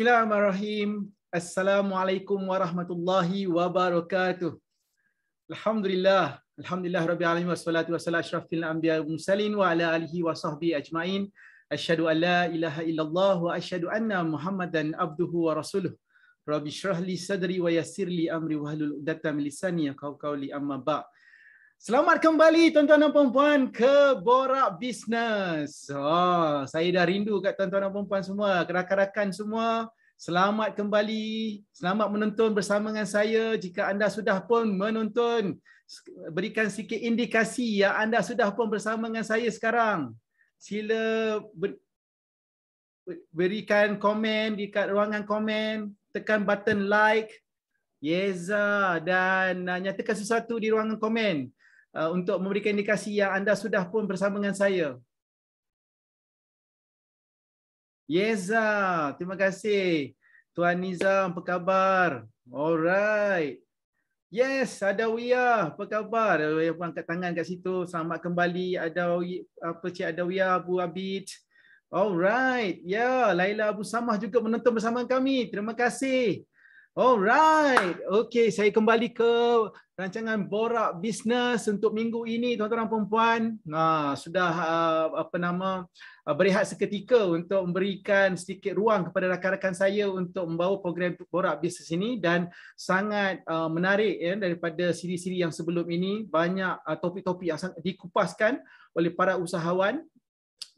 Bismillahirrahmanirrahim. Assalamualaikum warahmatullahi wabarakatuh. Alhamdulillah. Alhamdulillah Rabbil Alamin. Wassalatu wassalamu ala asyrafil anbiya wa mursalin wa ala alihi wa sahbihi ajma'in. Asyhadu an la ilaha illallah wa ashadu anna Muhammadan abduhu wa rasuluh. Rabbi syrah li sadri wa yassir li amri wa hlul udatta min lisani yaqau qawli amma ba. Selamat kembali tuan-tuan dan puan-puan ke Borak bisnes. Oh, ha, saya dah rindu kat tuan-tuan dan puan-puan semua, rakan-rakan semua. Selamat kembali, selamat menonton bersama dengan saya. Jika anda sudah pun menonton, berikan sikit indikasi ya anda sudah pun bersama dengan saya sekarang. Sila ber, berikan komen di ruangan komen, tekan button like. Yeza dan uh, nyatakan sesuatu di ruangan komen uh, untuk memberikan indikasi yang anda sudah pun bersama dengan saya. Yeza, terima kasih. Tuan Nizam, apa khabar? Alright. Yes, ada Wia, apa khabar? Wia pun angkat tangan kat situ. Selamat kembali ada apa Cik ada Wia, Abu Abid. Alright. Ya, yeah. Laila Abu Samah juga menonton bersama kami. Terima kasih. Alright. Okay, saya kembali ke rancangan Borak Bisnes untuk minggu ini, tuan-tuan dan puan-puan. Nah, sudah uh, apa nama Uh, berehat seketika untuk memberikan sedikit ruang kepada rakan-rakan saya untuk membawa program Borak Bisnes ini dan sangat uh, menarik ya, daripada siri-siri yang sebelum ini banyak uh, topik-topik yang dikupaskan oleh para usahawan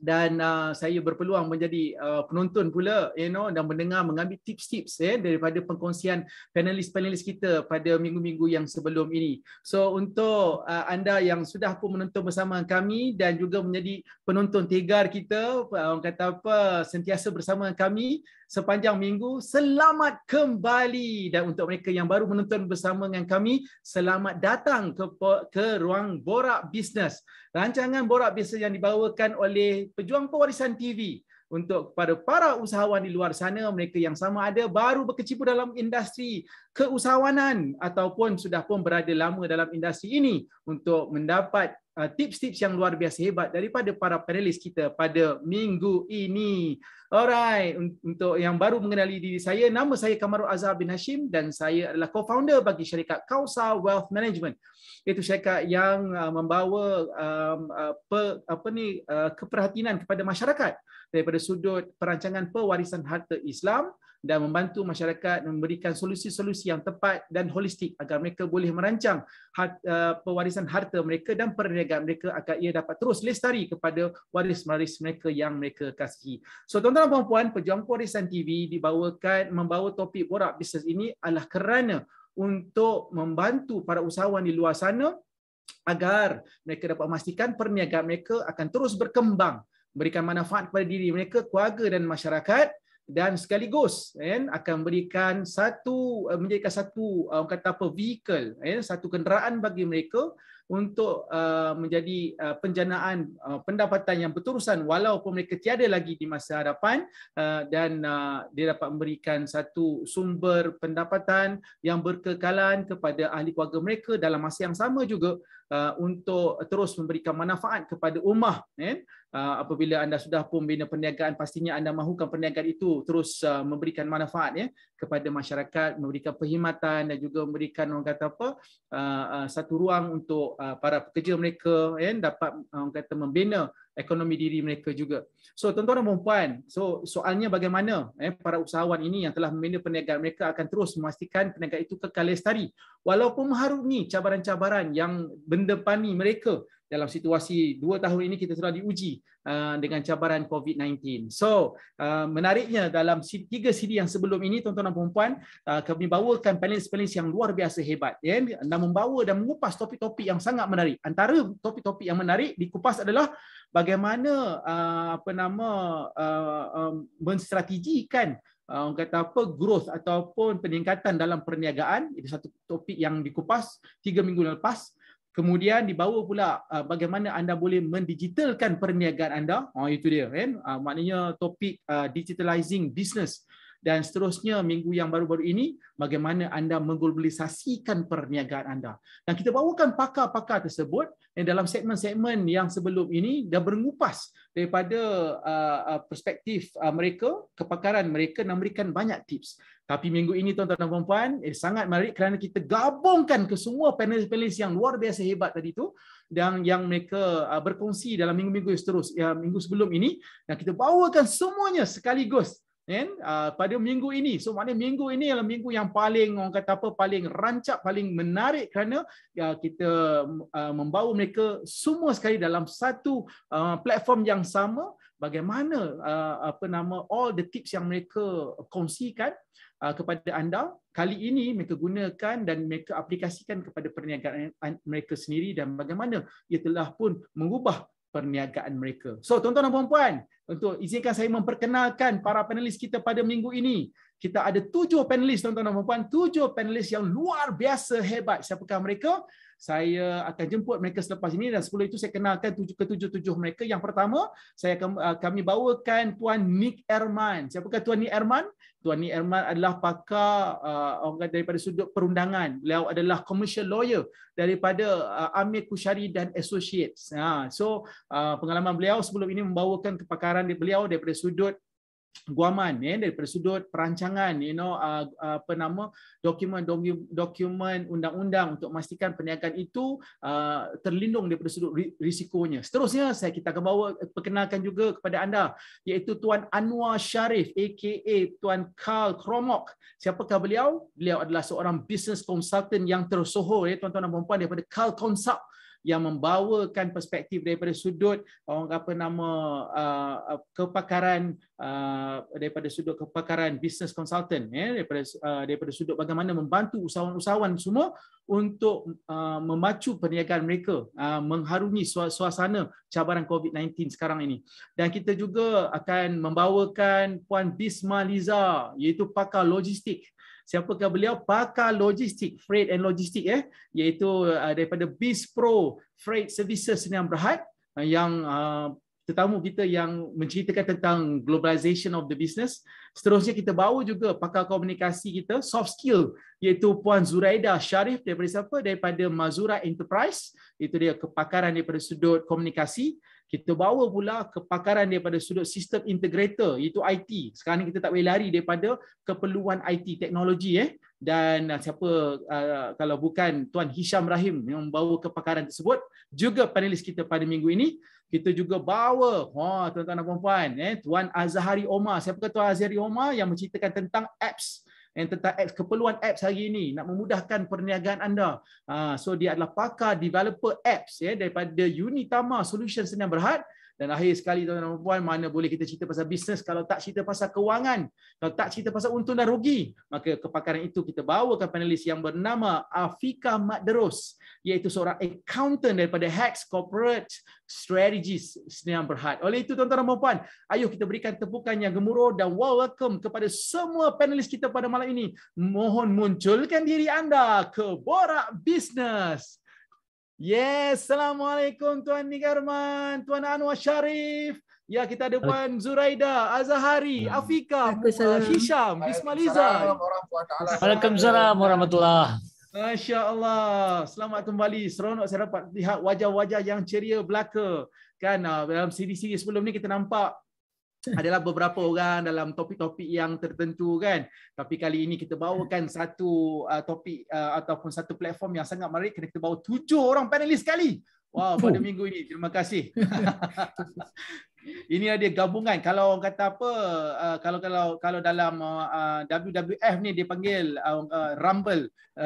dan uh, saya berpeluang menjadi uh, penonton pula you know dan mendengar mengambil tips-tips ya eh, daripada pengkongsian panelis-panelis kita pada minggu-minggu yang sebelum ini. So untuk uh, anda yang sudah pun menonton bersama kami dan juga menjadi penonton tegar kita uh, orang kata apa sentiasa bersama kami sepanjang minggu. Selamat kembali dan untuk mereka yang baru menonton bersama dengan kami, selamat datang ke ke ruang Borak Bisnes. Rancangan Borak Bisnes yang dibawakan oleh Pejuang Pewarisan TV untuk kepada para usahawan di luar sana, mereka yang sama ada baru berkecimpung dalam industri keusahawanan ataupun sudah pun berada lama dalam industri ini untuk mendapat Ah, tips-tips yang luar biasa hebat daripada para panelis kita pada minggu ini. Alright, untuk yang baru mengenali diri saya, nama saya Kamarul Azhar bin Hashim dan saya adalah co-founder bagi syarikat Kausa Wealth Management. Itu syarikat yang ah, membawa um, apa ni keperhatian kepada masyarakat daripada sudut perancangan pewarisan harta Islam dan membantu masyarakat memberikan solusi-solusi yang tepat dan holistik agar mereka boleh merancang eh, pewarisan harta mereka dan perniagaan mereka agar ia dapat terus lestari kepada waris-waris mereka yang mereka kasihi. So tuan-tuan dan puan pejuang warisan TV dibawakan membawa topik borak bisnes ini adalah kerana untuk membantu para usahawan di luar sana agar mereka dapat memastikan perniagaan mereka akan terus berkembang, berikan manfaat kepada diri mereka, keluarga dan masyarakat dan sekaligus kan akan memberikan satu eh, menjadikan satu eh, orang kata apa vehicle kan satu kenderaan bagi mereka untuk eh, menjadi penjanaan pendapatan yang berterusan walaupun mereka tiada lagi di masa hadapan dan dia dapat memberikan satu sumber pendapatan yang berkekalan kepada ahli keluarga mereka dalam masa yang sama juga Uh, untuk terus memberikan manfaat kepada ummah eh? uh, apabila anda sudah pun bina perniagaan pastinya anda mahukan perniagaan itu terus uh, memberikan manfaat eh? kepada masyarakat memberikan perkhidmatan dan juga memberikan orang kata apa satu ruang untuk para pekerja mereka eh? dapat orang kata membina ekonomi diri mereka juga. So tuan-tuan dan puan so soalnya bagaimana eh para usahawan ini yang telah membina perniagaan mereka akan terus memastikan perniagaan itu kekal lestari walaupun mengharungi cabaran-cabaran yang mendepani mereka dalam situasi dua tahun ini kita telah diuji uh, dengan cabaran COVID-19. So, uh, menariknya dalam tiga CD yang sebelum ini tuan-tuan dan puan-puan, uh, kami bawakan panelis-panelis yang luar biasa hebat ya yeah? dan membawa dan mengupas topik-topik yang sangat menarik. Antara topik-topik yang menarik dikupas adalah bagaimana uh, apa nama uh, um, menstrategikan uh, orang kata apa growth ataupun peningkatan dalam perniagaan itu satu topik yang dikupas tiga minggu lepas kemudian dibawa pula uh, bagaimana anda boleh mendigitalkan perniagaan anda oh itu dia kan uh, maknanya topik uh, digitalizing business uh, dan seterusnya minggu yang baru-baru ini bagaimana anda mengglobalisasikan perniagaan anda. Dan kita bawakan pakar-pakar tersebut yang dalam segmen-segmen yang sebelum ini dah berngupas daripada uh, uh, perspektif uh, mereka, kepakaran mereka dan memberikan banyak tips. Tapi minggu ini tuan-tuan dan puan-puan eh, sangat menarik kerana kita gabungkan ke semua panelis-panelis yang luar biasa hebat tadi tu dan yang mereka berkongsi dalam minggu-minggu yang seterus, minggu sebelum ini dan kita bawakan semuanya sekaligus kan pada minggu ini so maknanya minggu ini adalah minggu yang paling orang kata apa paling rancak paling menarik kerana ya, kita uh, membawa mereka semua sekali dalam satu uh, platform yang sama bagaimana apa nama all the tips yang mereka kongsikan kepada anda kali ini mereka gunakan dan mereka aplikasikan kepada perniagaan mereka sendiri dan bagaimana ia telah pun mengubah perniagaan mereka. So, tuan-tuan dan puan-puan, untuk izinkan saya memperkenalkan para panelis kita pada minggu ini kita ada tujuh panelis tuan-tuan dan puan-puan, tujuh panelis yang luar biasa hebat. Siapakah mereka? Saya akan jemput mereka selepas ini dan sebelum itu saya kenalkan tujuh ketujuh-tujuh mereka. Yang pertama, saya akan eh, kami bawakan Tuan Nick Erman. Siapakah Tuan Nick Erman? Tuan Nick Erman adalah pakar uh, orang daripada sudut perundangan. Beliau adalah commercial lawyer daripada uh, Amir Kushari dan Associates. Ha, so uh, pengalaman beliau sebelum ini membawakan kepakaran beliau daripada sudut guaman ya dari sudut perancangan you know uh, uh, apa nama dokumen dokumen undang-undang untuk memastikan perniagaan itu uh, terlindung daripada sudut risikonya. Seterusnya saya kita akan bawa eh, perkenalkan juga kepada anda iaitu tuan Anwar Sharif aka tuan Karl Kromok. Siapakah beliau? Beliau adalah seorang business consultant yang tersohor ya tuan-tuan dan puan-puan daripada Karl Consult yang membawakan perspektif daripada sudut orang apa nama uh, uh, kepakaran uh, daripada sudut kepakaran business consultant ya daripada uh, daripada sudut bagaimana membantu usahawan-usahawan semua untuk uh, memacu perniagaan mereka uh, mengharungi suasana cabaran COVID-19 sekarang ini dan kita juga akan membawakan puan Bisma Liza iaitu pakar logistik siapakah beliau pakar logistik freight and logistik eh iaitu uh, daripada pro Freight Services ni Berhad uh, yang uh, tetamu kita yang menceritakan tentang globalization of the business. Seterusnya kita bawa juga pakar komunikasi kita, soft skill iaitu Puan Zuraida Sharif daripada siapa? Daripada Mazura Enterprise. Itu dia kepakaran daripada sudut komunikasi kita bawa pula kepakaran daripada sudut sistem integrator iaitu IT. Sekarang ni kita tak boleh lari daripada keperluan IT teknologi eh. Dan ah, siapa ah, kalau bukan Tuan Hisham Rahim yang membawa kepakaran tersebut, juga panelis kita pada minggu ini, kita juga bawa Oh, tuan-tuan dan puan-puan eh Tuan Azhari Omar. Siapa kata Tuan Azhari Omar yang menceritakan tentang apps yang tentang apps, keperluan apps hari ini nak memudahkan perniagaan anda. Ah, so dia adalah pakar developer apps ya daripada Unitama Solutions Senang Berhad. Dan akhir sekali tuan-tuan dan puan, mana boleh kita cerita pasal bisnes kalau tak cerita pasal kewangan, kalau tak cerita pasal untung dan rugi. Maka kepakaran itu kita bawa ke panelis yang bernama Afika Madros, iaitu seorang accountant daripada Hex Corporate Strategies Senian Berhad. Oleh itu tuan-tuan dan puan, ayuh kita berikan tepukan yang gemuruh dan welcome kepada semua panelis kita pada malam ini. Mohon munculkan diri anda ke Borak Bisnes. Yes, Assalamualaikum Tuan Nigarman, Tuan Anwar Sharif. Ya, kita ada Puan Zuraida, Azahari, hmm. Afika, Hisham, Bismaliza. Waalaikumsalam warahmatullahi wabarakatuh. Masya Allah. Selamat kembali. Seronok saya dapat lihat wajah-wajah yang ceria belaka. Kan ah, dalam siri-siri sebelum ni kita nampak adalah beberapa orang dalam topik-topik yang tertentu kan tapi kali ini kita bawakan satu uh, topik uh, ataupun satu platform yang sangat menarik kena kita bawa tujuh orang panelis sekali wow pada minggu ini terima kasih ini ada gabungan kalau orang kata apa uh, kalau kalau kalau dalam uh, uh, WWF ni dia panggil rumble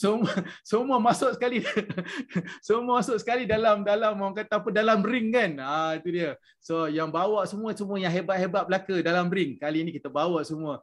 semua semua masuk sekali semua masuk sekali dalam dalam orang kata apa dalam ring kan ah itu dia so yang bawa semua semua yang hebat-hebat belaka dalam ring kali ini kita bawa semua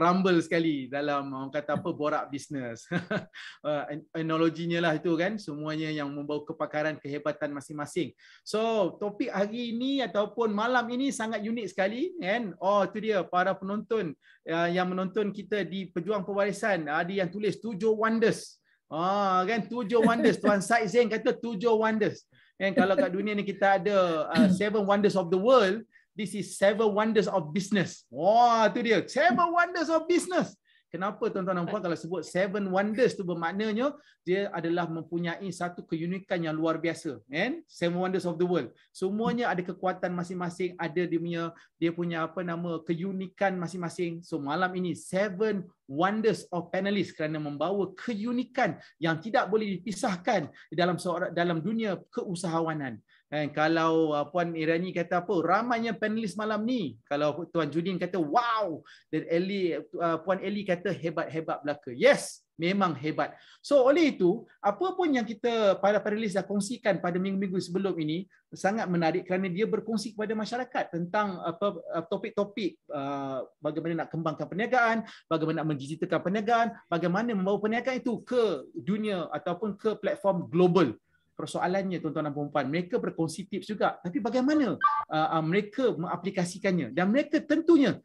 rumble sekali dalam orang kata apa borak bisnes uh, analoginya lah itu kan semuanya yang membawa kepakaran kehebatan masing-masing so topik hari ini ataupun malam ini sangat unik sekali kan oh tu dia para penonton uh, yang menonton kita di pejuang pewarisan ada ah, yang tulis tujuh wonders ah oh, kan tujuh wonders tuan Said Zain kata tujuh wonders kan kalau kat dunia ni kita ada uh, seven wonders of the world this is seven wonders of business wah oh, itu dia seven wonders of business Kenapa tuan-tuan dan puan kalau sebut seven wonders tu bermaknanya dia adalah mempunyai satu keunikan yang luar biasa, kan? Seven wonders of the world. Semuanya ada kekuatan masing-masing, ada dia punya dia punya apa nama keunikan masing-masing. So malam ini seven wonders of panelists kerana membawa keunikan yang tidak boleh dipisahkan dalam dalam dunia keusahawanan. Kan? Kalau uh, Puan Irani kata apa, ramainya panelis malam ni. Kalau Tuan Judin kata, wow. Dan Eli, uh, Puan Eli kata, hebat-hebat belaka. Yes, memang hebat. So oleh itu, apa pun yang kita para panelis dah kongsikan pada minggu-minggu sebelum ini, sangat menarik kerana dia berkongsi kepada masyarakat tentang apa uh, topik-topik uh, bagaimana nak kembangkan perniagaan, bagaimana nak mendigitalkan perniagaan, bagaimana membawa perniagaan itu ke dunia ataupun ke platform global persoalannya tuan-tuan dan puan mereka berkongsi tips juga tapi bagaimana uh, uh, mereka mengaplikasikannya dan mereka tentunya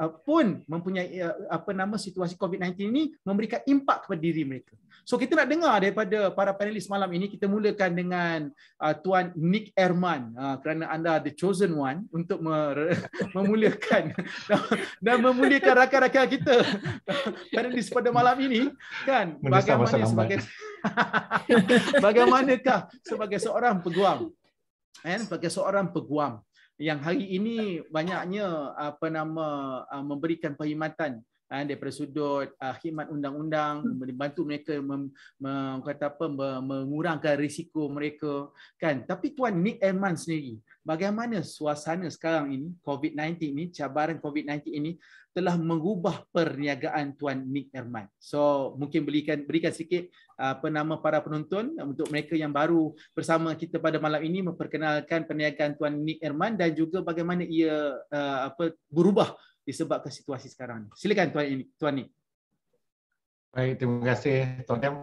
uh, pun mempunyai uh, apa nama situasi COVID-19 ini memberikan impak kepada diri mereka so kita nak dengar daripada para panelis malam ini kita mulakan dengan uh, tuan Nick Erman uh, kerana anda the chosen one untuk mer- memulakan dan memulihkan rakan-rakan kita panelis pada malam ini kan bagaimana sebagai Bagaimanakah sebagai seorang peguam? Kan, sebagai seorang peguam yang hari ini banyaknya apa nama ah, memberikan perkhidmatan kan daripada sudut ah, khidmat undang-undang membantu mereka mem, kata apa mengurangkan risiko mereka kan tapi tuan Nick Elman sendiri bagaimana suasana sekarang ini COVID-19 ini cabaran COVID-19 ini telah mengubah perniagaan Tuan Nick Herman. So mungkin berikan berikan sikit apa nama para penonton untuk mereka yang baru bersama kita pada malam ini memperkenalkan perniagaan Tuan Nick Herman dan juga bagaimana ia uh, apa berubah disebabkan situasi sekarang. Silakan Tuan ini, Tuan Nick. Baik, terima kasih Tuan Nick.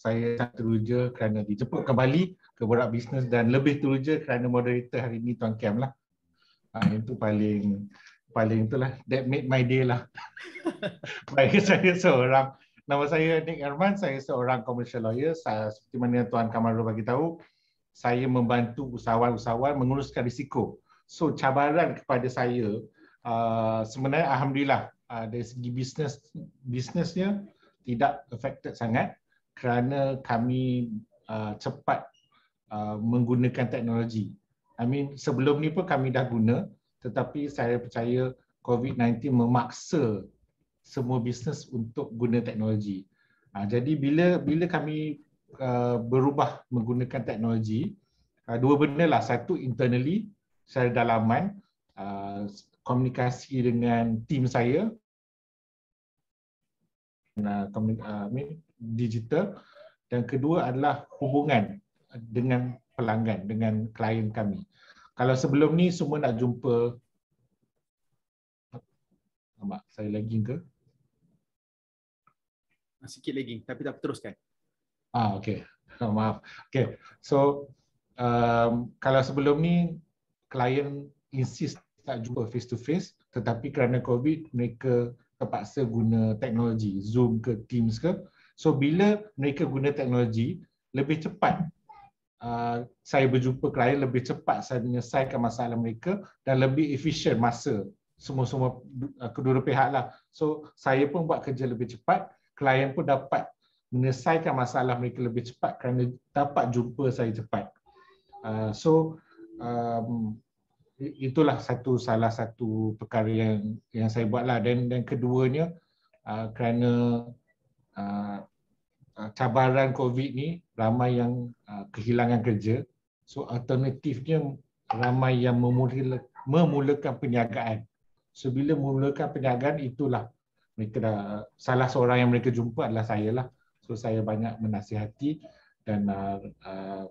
Saya sangat teruja kerana dijemput kembali ke borak bisnes dan lebih teruja kerana moderator hari ini Tuan Kem lah. Ha, ah, itu paling paling lah that made my day lah. Baik saya seorang nama saya Nick Herman, saya seorang commercial lawyer. Saya, seperti mana Tuan Kamarul bagi tahu, saya membantu usahawan-usahawan menguruskan risiko. So cabaran kepada saya uh, sebenarnya alhamdulillah uh, dari segi bisnes bisnesnya tidak affected sangat kerana kami uh, cepat uh, menggunakan teknologi. I mean sebelum ni pun kami dah guna tetapi saya percaya COVID-19 memaksa semua bisnes untuk guna teknologi. Ha, jadi bila bila kami uh, berubah menggunakan teknologi, uh, dua benda lah. Satu internally secara dalaman uh, komunikasi dengan tim saya uh, komunikasi, digital dan kedua adalah hubungan dengan pelanggan dengan klien kami. Kalau sebelum ni semua nak jumpa Nampak saya lagging ke? Ah, sikit lagging tapi tak teruskan. Ah okey. Oh, maaf. Okey. So um, kalau sebelum ni klien insist tak jumpa face to face tetapi kerana covid mereka terpaksa guna teknologi Zoom ke Teams ke. So bila mereka guna teknologi lebih cepat Ah, saya berjumpa klien lebih cepat saya menyelesaikan masalah mereka dan lebih efisien masa semua-semua ah, kedua-dua pihak lah. So saya pun buat kerja lebih cepat, klien pun dapat menyelesaikan masalah mereka lebih cepat kerana dapat jumpa saya cepat. Ah, so um, itulah satu salah satu perkara yang yang saya buat lah. Dan dan keduanya uh, kerana uh, cabaran COVID ni ramai yang uh, kehilangan kerja. So alternatifnya ramai yang memulakan perniagaan. So bila memulakan perniagaan itulah mereka dah, salah seorang yang mereka jumpa adalah saya lah. So saya banyak menasihati dan uh, uh,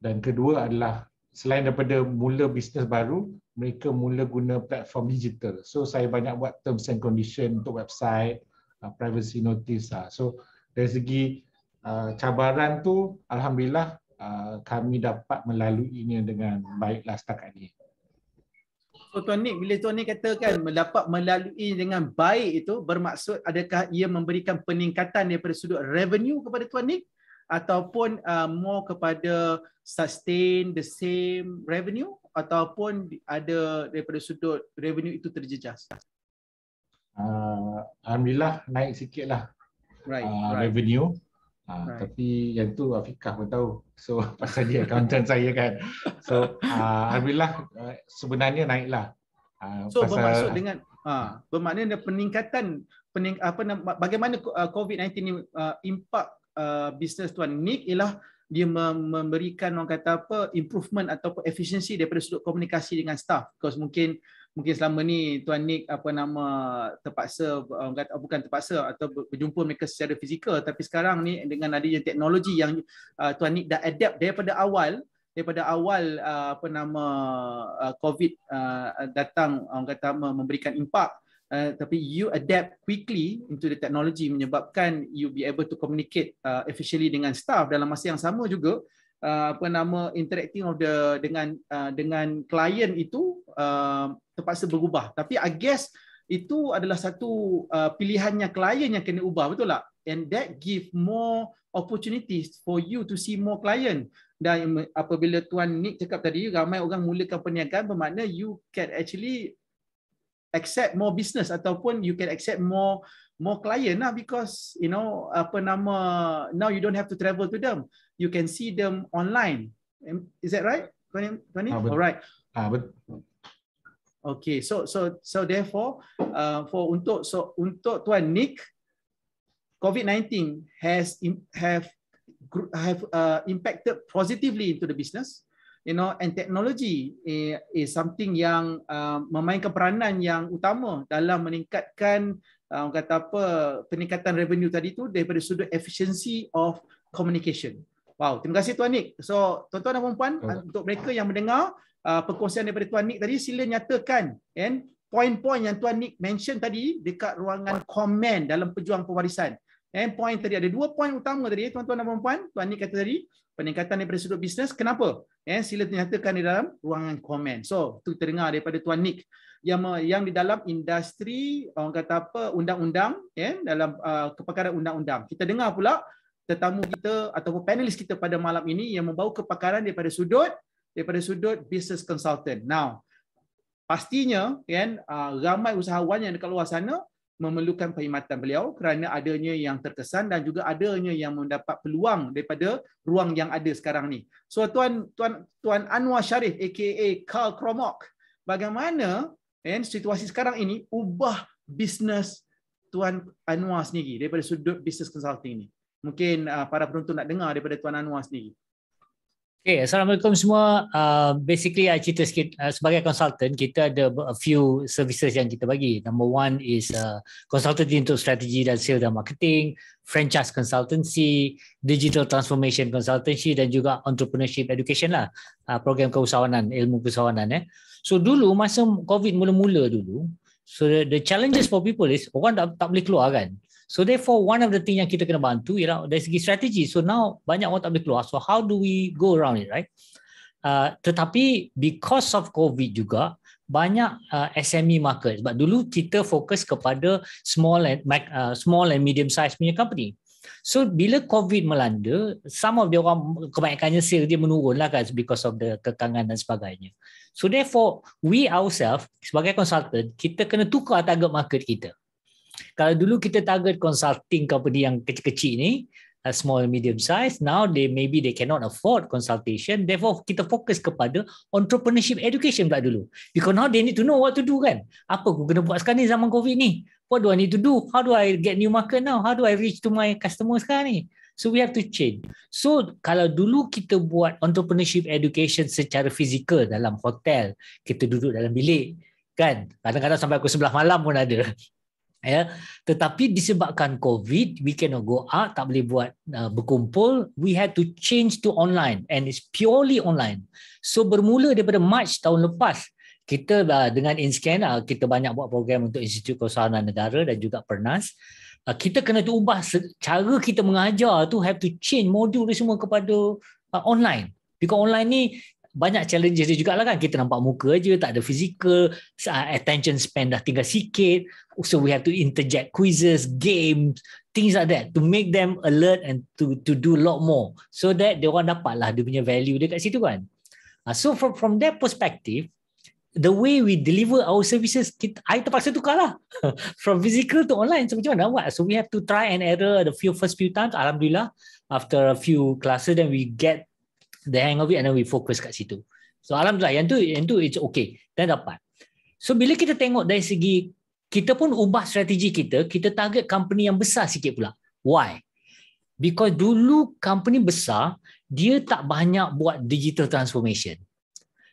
dan kedua adalah selain daripada mula bisnes baru, mereka mula guna platform digital. So saya banyak buat terms and condition untuk website, privacy notice. Lah. So dari segi Ah, cabaran tu alhamdulillah ah, kami dapat melaluinya dengan baiklah setakat ini. So, Tuan Nik, bila Tuan Nik katakan dapat melalui dengan baik itu bermaksud adakah ia memberikan peningkatan daripada sudut revenue kepada Tuan Nik ataupun uh, more kepada sustain the same revenue ataupun ada daripada sudut revenue itu terjejas? Uh, Alhamdulillah naik sikitlah right, uh, right. revenue Uh, right. Tapi yang tu Afiqah pun tahu. So pasal dia accountant saya kan. So uh, Alhamdulillah uh, sebenarnya naiklah. Uh, so pasal, bermaksud dengan uh, bermakna ada peningkatan pening, apa bagaimana COVID-19 ni uh, impact uh, bisnes tuan Nick ialah dia memberikan orang kata apa improvement ataupun efisiensi daripada sudut komunikasi dengan staff because mungkin mungkin selama ni tuan Nick apa nama terpaksa kata oh, bukan terpaksa atau berjumpa mereka secara fizikal tapi sekarang ni dengan adanya teknologi yang uh, tuan Nick dah adapt daripada awal daripada awal uh, apa nama uh, covid datang orang kata memberikan impak tapi you adapt quickly into the technology menyebabkan you be able to communicate efficiently dengan staff dalam masa yang sama juga uh, apa nama interacting of the dengan uh, dengan client itu terpaksa berubah. Tapi I guess itu adalah satu uh, pilihan yang klien yang kena ubah, betul tak? And that give more opportunities for you to see more client. Dan apabila Tuan Nick cakap tadi, ramai orang mulakan perniagaan bermakna you can actually accept more business ataupun you can accept more more client lah because you know apa nama now you don't have to travel to them you can see them online is that right Tuan Tuan ah, alright ah, but. Okay, so so so therefore, uh, for untuk so untuk tuan Nick, COVID-19 has have have uh, impacted positively into the business, you know, and technology is, eh, is something yang uh, memainkan peranan yang utama dalam meningkatkan uh, kata apa peningkatan revenue tadi tu daripada sudut efficiency of communication. Wow, terima kasih tuan Nick. So, tuan-tuan dan puan-puan, oh. untuk mereka yang mendengar, Uh, perkongsian daripada Tuan Nick tadi sila nyatakan kan poin-poin yang Tuan Nick mention tadi dekat ruangan komen dalam pejuang pewarisan. And point tadi ada dua poin utama tadi tuan-tuan dan puan-puan. Tuan Nick kata tadi peningkatan daripada sudut bisnes kenapa? Eh sila nyatakan di dalam ruangan komen. So tu terdengar daripada Tuan Nick yang yang di dalam industri orang kata apa undang-undang eh dalam uh, kepakaran undang-undang. Kita dengar pula tetamu kita ataupun panelis kita pada malam ini yang membawa kepakaran daripada sudut daripada sudut business consultant. Now, pastinya kan ah, ramai usahawan yang dekat luar sana memerlukan perkhidmatan beliau kerana adanya yang terkesan dan juga adanya yang mendapat peluang daripada ruang yang ada sekarang ni. So tuan tuan tuan Anwar Sharif aka Karl Kromok, bagaimana kan situasi sekarang ini ubah bisnes tuan Anwar sendiri daripada sudut business consulting ni? Mungkin ah, para penonton nak dengar daripada tuan Anwar sendiri. Okay, Assalamualaikum semua. Uh, basically, I cerita sikit. Uh, sebagai consultant, kita ada a few services yang kita bagi. Number one is uh, consultancy untuk strategi dan sales dan marketing, franchise consultancy, digital transformation consultancy dan juga entrepreneurship education lah. Uh, program keusahawanan, ilmu keusahawanan. Eh. So dulu, masa COVID mula-mula dulu, so the, the challenges for people is orang tak, tak boleh keluar kan. So therefore, one of the things yang kita kena bantu, you know, dari segi strategi. So now banyak orang tak boleh keluar. So how do we go around it, right? Uh, tetapi because of COVID juga, banyak uh, SME market. Sebab dulu kita fokus kepada small and uh, small and medium size punya company. So bila COVID melanda, some of the orang kebanyakannya sales dia menurun lah kan because of the kekangan dan sebagainya. So therefore, we ourselves sebagai consultant, kita kena tukar target market kita. Kalau dulu kita target consulting company yang kecil-kecil ni, a uh, small and medium size, now they maybe they cannot afford consultation. Therefore, kita fokus kepada entrepreneurship education pula dulu. Because now they need to know what to do kan. Apa aku kena buat sekarang ni zaman COVID ni? What do I need to do? How do I get new market now? How do I reach to my customers sekarang ni? So we have to change. So kalau dulu kita buat entrepreneurship education secara fizikal dalam hotel, kita duduk dalam bilik, kan? Kadang-kadang sampai aku sebelah malam pun ada ya tetapi disebabkan covid we cannot go out tak boleh buat uh, berkumpul we had to change to online and it's purely online so bermula daripada march tahun lepas kita uh, dengan inscan uh, kita banyak buat program untuk institut kesusahan negara dan juga pernas uh, kita kena ubah cara kita mengajar tu have to change modul semua kepada uh, online because online ni banyak challenges dia jugalah kan kita nampak muka aja tak ada fizikal attention span dah tinggal sikit so we have to interject quizzes games things like that to make them alert and to to do a lot more so that dia orang dapatlah dia punya value dia kat situ kan ah, so from from that perspective the way we deliver our services kita I terpaksa tukarlah from physical to online so macam mana buat so we have to try and error the few first few times alhamdulillah after a few classes then we get the hang of it and then we focus kat situ. So alhamdulillah yang tu yang tu it's okay. Dan dapat. So bila kita tengok dari segi kita pun ubah strategi kita, kita target company yang besar sikit pula. Why? Because dulu company besar, dia tak banyak buat digital transformation.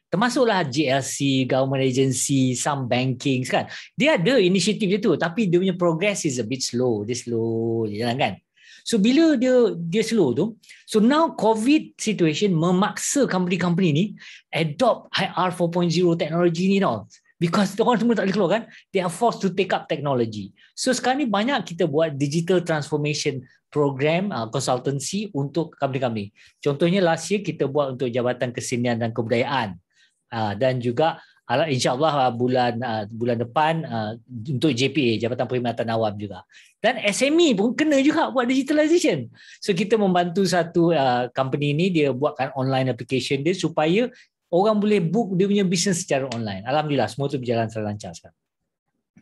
Termasuklah GLC, government agency, some banking, kan. Dia ada inisiatif dia tu tapi dia punya progress is a bit slow. this slow jalan kan. So bila dia dia slow tu, so now COVID situation memaksa company-company ni adopt HR 4.0 technology ni tau. Because orang semua tak boleh keluar kan, they are forced to take up technology. So sekarang ni banyak kita buat digital transformation program uh, consultancy untuk company-company. Contohnya last year kita buat untuk Jabatan Kesenian dan Kebudayaan. Uh, dan juga uh, insyaallah uh, bulan uh, bulan depan uh, untuk JPA Jabatan Perkhidmatan Awam juga dan SME pun kena juga buat digitalization. So kita membantu satu uh, company ni dia buatkan online application dia supaya orang boleh book dia punya business secara online. Alhamdulillah semua tu berjalan secara lancar sekarang.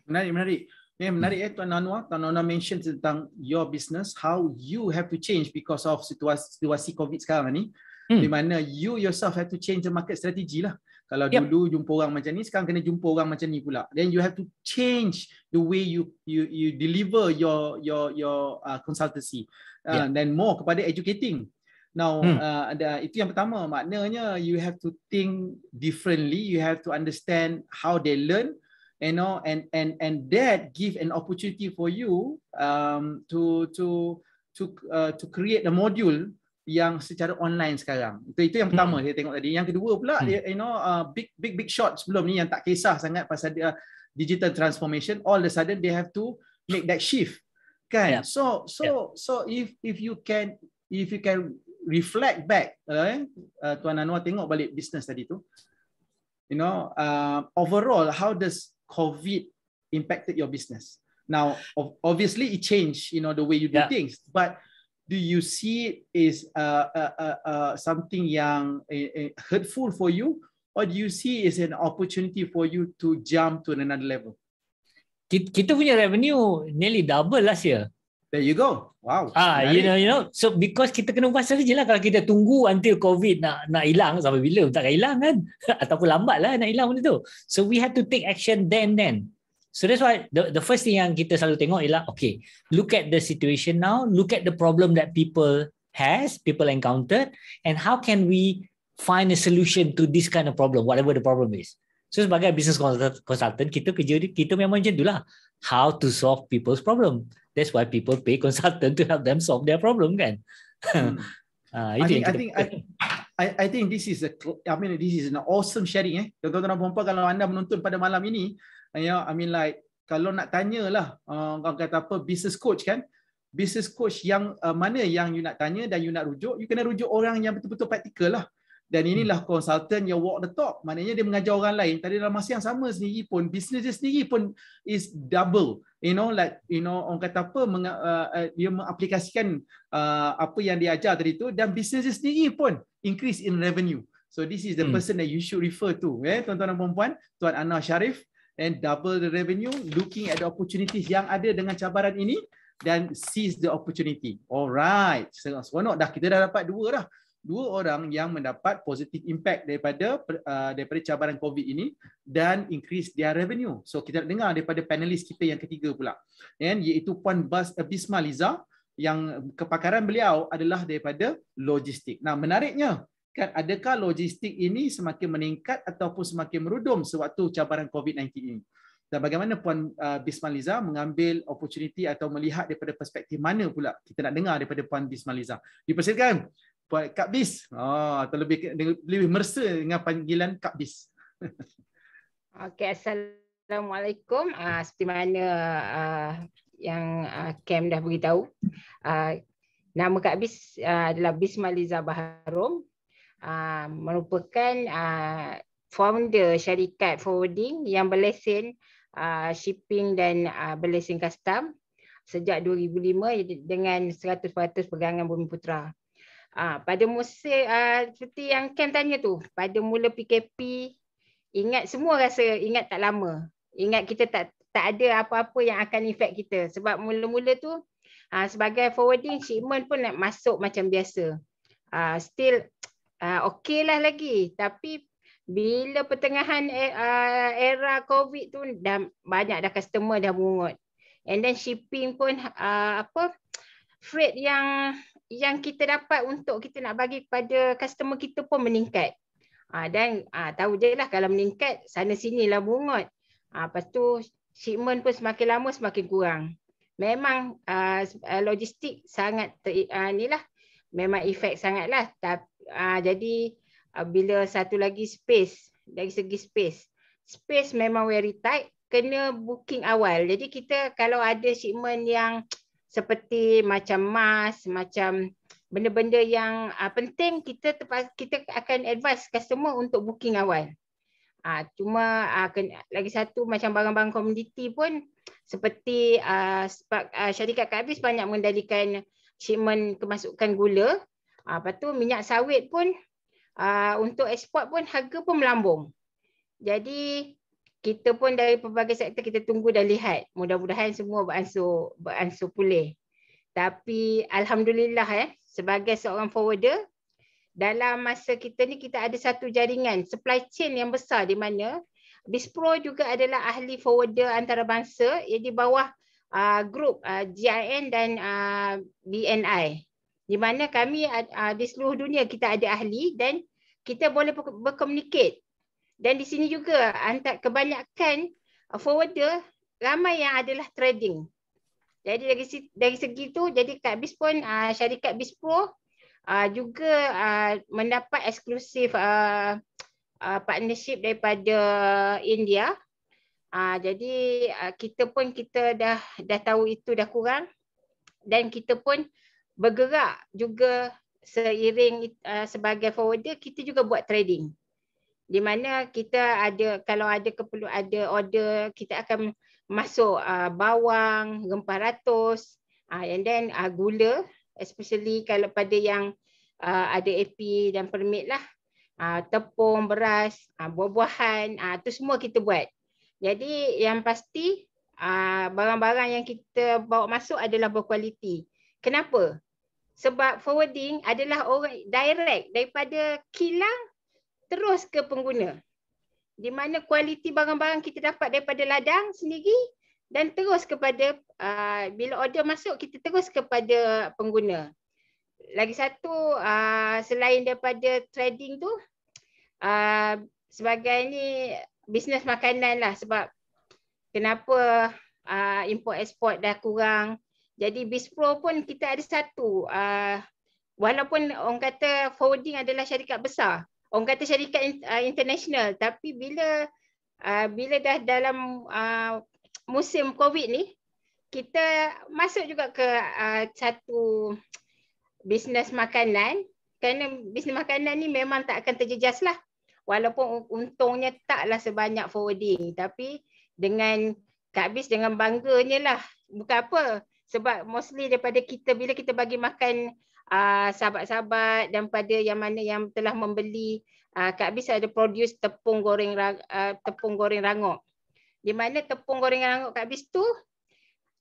Menarik, menarik. Eh, menarik eh Tuan Anwar, Tuan Anwar mention tentang your business, how you have to change because of situasi, situasi COVID sekarang ni. Hmm. Di mana you yourself have to change the market strategy lah. Kalau yep. dulu jumpa orang macam ni, sekarang kena jumpa orang macam ni pula. Then you have to change the way you you you deliver your your your uh, consultancy. Uh, yep. Then more kepada educating. Now ada hmm. uh, itu yang pertama. Maknanya you have to think differently. You have to understand how they learn. You know, and and and that give an opportunity for you um, to to to uh, to create a module yang secara online sekarang. Itu itu yang pertama hmm. saya tengok tadi. Yang kedua pula hmm. you know uh, big big big shot sebelum ni yang tak kisah sangat pasal uh, digital transformation all of a sudden they have to make that shift. Kan? Yeah. So so yeah. so if if you can if you can reflect back uh, eh uh, tuan Anwar tengok balik business tadi tu. You know, uh, overall how does covid impacted your business? Now obviously it changed you know the way you do yeah. things but do you see it is uh, uh, uh, uh, something yang uh, hurtful for you or do you see is an opportunity for you to jump to another level kita punya revenue nearly double last year there you go wow ah uh, you know you know so because kita kena buat je lah kalau kita tunggu until covid nak nak hilang sampai bila tak hilang kan ataupun lambatlah nak hilang benda tu so we had to take action then then So that's why the the first thing yang kita selalu tengok ialah okay, look at the situation now, look at the problem that people has, people encountered, and how can we find a solution to this kind of problem, whatever the problem is. So sebagai business consultant, kita kerja kita memang macam tu lah. How to solve people's problem. That's why people pay consultant to help them solve their problem kan. Hmm. uh, itu I, think, I think, I, I, think this is a, I mean this is an awesome sharing eh. Tuan-tuan dan puan-puan kalau anda menonton pada malam ini, you know, I mean like kalau nak tanyalah uh, orang kata apa business coach kan business coach yang uh, mana yang you nak tanya dan you nak rujuk you kena rujuk orang yang betul-betul praktikal lah dan hmm. inilah consultant yang walk the talk maknanya dia mengajar orang lain tadi dalam masa yang sama sendiri pun business dia sendiri pun is double you know like you know orang kata apa meng, uh, uh, dia mengaplikasikan uh, apa yang dia ajar tadi tu dan business dia sendiri pun increase in revenue so this is the hmm. person that you should refer to eh tuan-tuan dan puan-puan tuan Anna Sharif and double the revenue looking at the opportunities yang ada dengan cabaran ini dan seize the opportunity. Alright. Senang seronok dah kita dah dapat dua dah. Dua orang yang mendapat positive impact daripada uh, daripada cabaran COVID ini dan increase their revenue. So kita dengar daripada panelis kita yang ketiga pula. And iaitu Puan Bas Abisma Liza yang kepakaran beliau adalah daripada logistik. Nah, menariknya kan adakah logistik ini semakin meningkat ataupun semakin merudum sewaktu cabaran COVID-19 ini? Dan bagaimana Puan uh, Bisman Liza mengambil opportunity atau melihat daripada perspektif mana pula kita nak dengar daripada Puan Bisman Liza? Dipersilakan Puan Kak Bis. Oh, atau lebih, lebih mersa dengan panggilan Kak Bis. Okay, Assalamualaikum. Uh, seperti mana uh, yang uh, ah, Cam dah beritahu. Uh, nama Kak Bis uh, adalah Bisman Liza Baharum. Ah, merupakan uh, founder syarikat forwarding yang berlesen uh, shipping dan uh, berlesen custom sejak 2005 dengan 100% pegangan Bumi Putra. Uh, pada musim uh, seperti yang Ken tanya tu, pada mula PKP, ingat semua rasa ingat tak lama. Ingat kita tak tak ada apa-apa yang akan efek kita sebab mula-mula tu uh, sebagai forwarding shipment pun nak masuk macam biasa. Uh, still uh, ah, okeylah lagi tapi bila pertengahan uh, era covid tu dah banyak dah customer dah bungut and then shipping pun uh, apa freight yang yang kita dapat untuk kita nak bagi kepada customer kita pun meningkat uh, dan uh, tahu je lah kalau meningkat sana sini lah bungut uh, lepas tu shipment pun semakin lama semakin kurang memang uh, logistik sangat ter, uh, inilah memang efek sangatlah tapi uh, jadi uh, bila satu lagi space dari segi space space memang very tight kena booking awal jadi kita kalau ada shipment yang seperti macam mask macam benda-benda yang uh, penting kita terpas- kita akan advise customer untuk booking awal uh, cuma uh, kena, lagi satu macam barang-barang komoditi pun seperti uh, sebab, uh, syarikat kabis banyak mengendalikan shipment kemasukan gula Ha, lepas tu minyak sawit pun uh, untuk ekspor pun harga pun melambung. Jadi kita pun dari pelbagai sektor kita tunggu dan lihat. Mudah-mudahan semua beransur beransur pulih. Tapi alhamdulillah eh sebagai seorang forwarder dalam masa kita ni kita ada satu jaringan supply chain yang besar di mana Bispro juga adalah ahli forwarder antarabangsa yang di bawah uh, ah, grup uh, GIN dan uh, BNI di mana kami uh, di seluruh dunia kita ada ahli dan kita boleh berkomunikasi. Dan di sini juga antara kebanyakan forwarder ramai yang adalah trading. Jadi dari dari segi itu jadi kat Bispon uh, ah, syarikat Bispro uh, ah, juga uh, mendapat eksklusif uh, uh, partnership daripada India. Uh, jadi uh, kita pun kita dah dah tahu itu dah kurang dan kita pun bergerak juga seiring uh, sebagai forwarder kita juga buat trading di mana kita ada kalau ada keperluan ada order kita akan masuk uh, bawang rempah ratus uh, and then uh, gula especially kalau pada yang uh, ada AP dan permit lah uh, tepung beras uh, buah-buahan uh, tu semua kita buat jadi yang pasti uh, barang-barang yang kita bawa masuk adalah berkualiti kenapa sebab forwarding adalah orang direct daripada kilang terus ke pengguna. Di mana kualiti barang-barang kita dapat daripada ladang sendiri dan terus kepada uh, bila order masuk kita terus kepada pengguna. Lagi satu uh, selain daripada trading tu uh, sebagai ni bisnes makanan lah sebab kenapa uh, import export dah kurang jadi Bispro pun kita ada satu uh, walaupun orang kata forwarding adalah syarikat besar. Orang kata syarikat uh, international tapi bila uh, bila dah dalam uh, musim Covid ni kita masuk juga ke uh, satu bisnes makanan kerana bisnes makanan ni memang tak akan terjejas lah. Walaupun untungnya taklah sebanyak forwarding tapi dengan Kak Bis dengan bangganya lah. Bukan apa sebab mostly daripada kita bila kita bagi makan uh, sahabat-sahabat dan pada yang mana yang telah membeli uh, ah, Kak Bis ada produce tepung goreng uh, tepung goreng rangup. Di mana tepung goreng rangup Kak Bis tu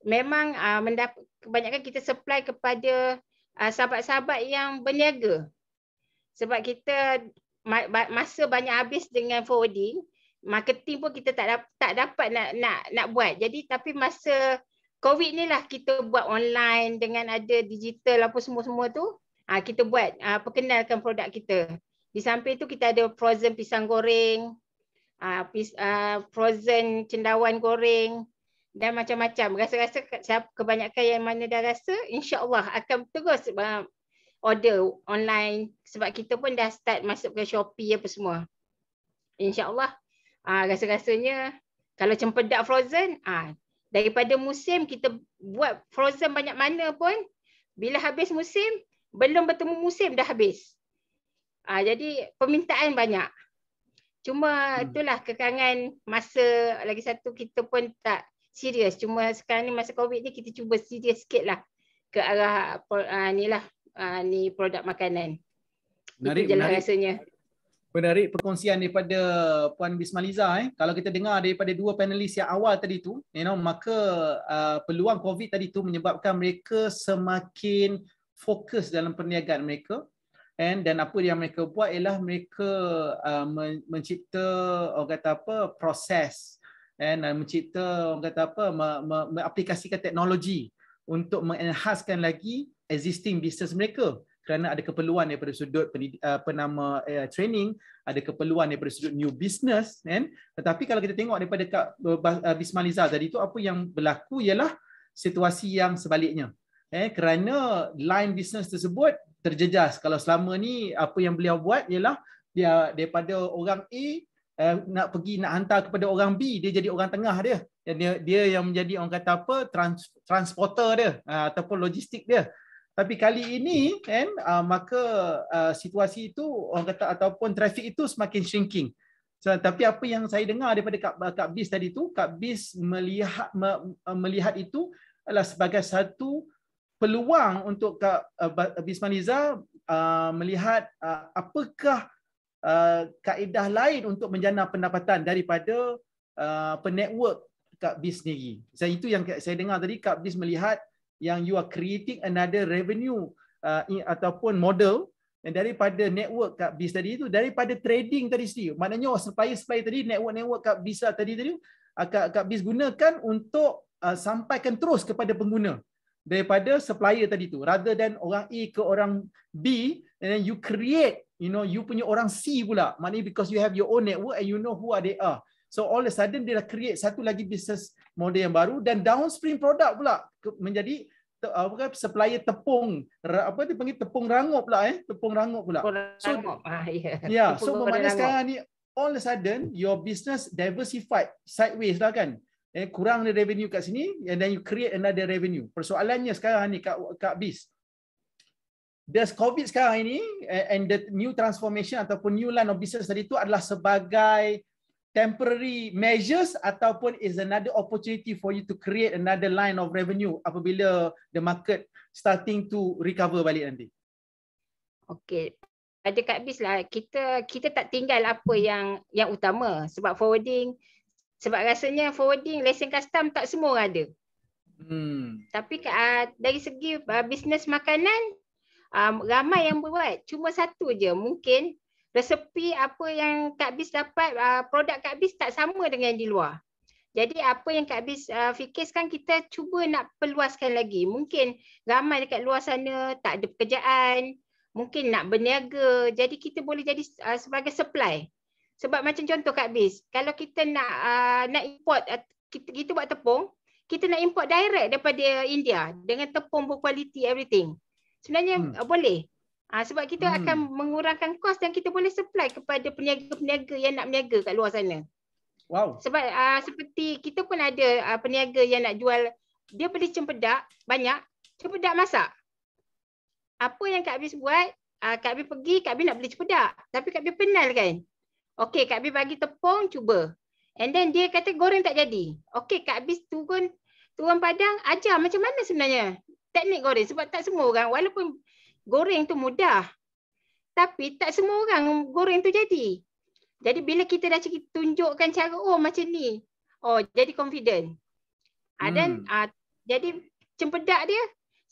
memang uh, mendap- kebanyakan kita supply kepada uh, sahabat-sahabat yang berniaga. Sebab kita ma- ba- masa banyak habis dengan forwarding, marketing pun kita tak da- tak dapat nak nak nak buat. Jadi tapi masa COVID ni lah kita buat online dengan ada digital apa semua-semua tu. Ah kita buat ah perkenalkan produk kita. Di samping tu kita ada frozen pisang goreng, ah, ah frozen cendawan goreng dan macam-macam. Rasa-rasa kebanyakan yang mana dah rasa insya-Allah akan terus ah, order online sebab kita pun dah start masuk ke Shopee apa semua. Insya-Allah ah rasa-rasanya kalau cempedak frozen ah daripada musim kita buat frozen banyak mana pun bila habis musim belum bertemu musim dah habis. Ah jadi permintaan banyak. Cuma hmm. itulah kekangan masa lagi satu kita pun tak serius. Cuma sekarang ni masa Covid ni kita cuba serius sikitlah ke arah uh, ni lah uh, ni produk makanan. Menarik, itu rasanya menarik perkongsian daripada Puan Bismaliza eh kalau kita dengar daripada dua panelis yang awal tadi tu you know maka uh, peluang covid tadi tu menyebabkan mereka semakin fokus dalam perniagaan mereka and dan apa yang mereka buat ialah mereka uh, men- mencipta orang kata apa proses and uh, mencipta orang kata apa me- me- me- teknologi untuk mengenhaskan lagi existing business mereka kerana ada keperluan daripada sudut eh, apa nama uh, training ada keperluan daripada sudut new business kan tetapi kalau kita tengok daripada Kak eh, Bismaliza tadi tu apa yang berlaku ialah situasi yang sebaliknya eh kerana line business tersebut terjejas kalau selama ni apa yang beliau buat ialah dia daripada orang A uh, nak pergi nak hantar kepada orang B dia jadi orang tengah dia dia dia yang menjadi orang kata apa trans, transporter dia uh, ataupun logistik dia tapi kali ini kan uh, maka uh, situasi itu orang kata ataupun trafik itu semakin shrinking. So, tapi apa yang saya dengar daripada Kak, ah, Kak Bis tadi tu, Kak Bis melihat me, melihat itu adalah sebagai satu peluang untuk Kak uh, Bismaniza uh, melihat uh, apakah uh, kaedah lain untuk menjana pendapatan daripada uh, per Kak Bis sendiri. So, itu yang saya dengar tadi, Kak Bis melihat yang you are creating another revenue uh, in, ataupun model dan daripada network kat Biz tadi itu daripada trading tadi sendiri maknanya oh, supplier supplier tadi network network kat Biz tadi tadi akan uh, kat Biz gunakan untuk uh, sampaikan terus kepada pengguna daripada supplier tadi tu rather than orang A ke orang B and then you create you know you punya orang C pula maknanya because you have your own network and you know who are they are So all of a sudden dia dah create satu lagi business model yang baru dan downstream product pula menjadi apa kan supplier tepung apa dia panggil tepung rangup pula eh tepung rangup pula. So ah, yeah. Ya, so bermakna sekarang ni all of a sudden your business diversified sideways lah kan. Eh kurang the revenue kat sini and then you create another revenue. Persoalannya sekarang ni kat kat bis. Does covid sekarang ini and the new transformation ataupun new line of business tadi itu adalah sebagai temporary measures ataupun is another opportunity for you to create another line of revenue apabila the market starting to recover balik nanti? Okay. Pada Kak Bis lah, kita kita tak tinggal apa yang yang utama sebab forwarding, sebab rasanya forwarding, lesen custom tak semua orang ada. Hmm. Tapi uh, dari segi uh, bisnes makanan, um, ramai yang buat. Cuma satu je mungkin resepi apa yang Kak Bis dapat, uh, produk Kak Bis tak sama dengan di luar. Jadi apa yang Kak Bis uh, fikirkan kita cuba nak perluaskan lagi. Mungkin ramai dekat luar sana tak ada pekerjaan, mungkin nak berniaga. Jadi kita boleh jadi uh, sebagai supply. Sebab macam contoh Kak Bis, kalau kita nak uh, nak import uh, kita, kita buat tepung, kita nak import direct daripada India dengan tepung berkualiti everything. Sebenarnya hmm. uh, boleh. Ah sebab kita hmm. akan mengurangkan kos yang kita boleh supply kepada peniaga-peniaga yang nak berniaga kat luar sana. Wow. Sebab uh, seperti kita pun ada uh, peniaga yang nak jual dia beli cempedak banyak, cempedak masak. Apa yang Kak Abis buat? Uh, Kak Abis pergi, Kak Abis nak beli cempedak. Tapi Kak Abis penal kan? Okey, Kak Abis bagi tepung, cuba. And then dia kata goreng tak jadi. Okey, Kak Abis turun, turun padang, ajar macam mana sebenarnya teknik goreng. Sebab tak semua orang, walaupun goreng tu mudah. Tapi tak semua orang goreng tu jadi. Jadi bila kita dah tunjukkan cara oh macam ni. Oh jadi confident. Ah, hmm. Dan hmm. uh, jadi cempedak dia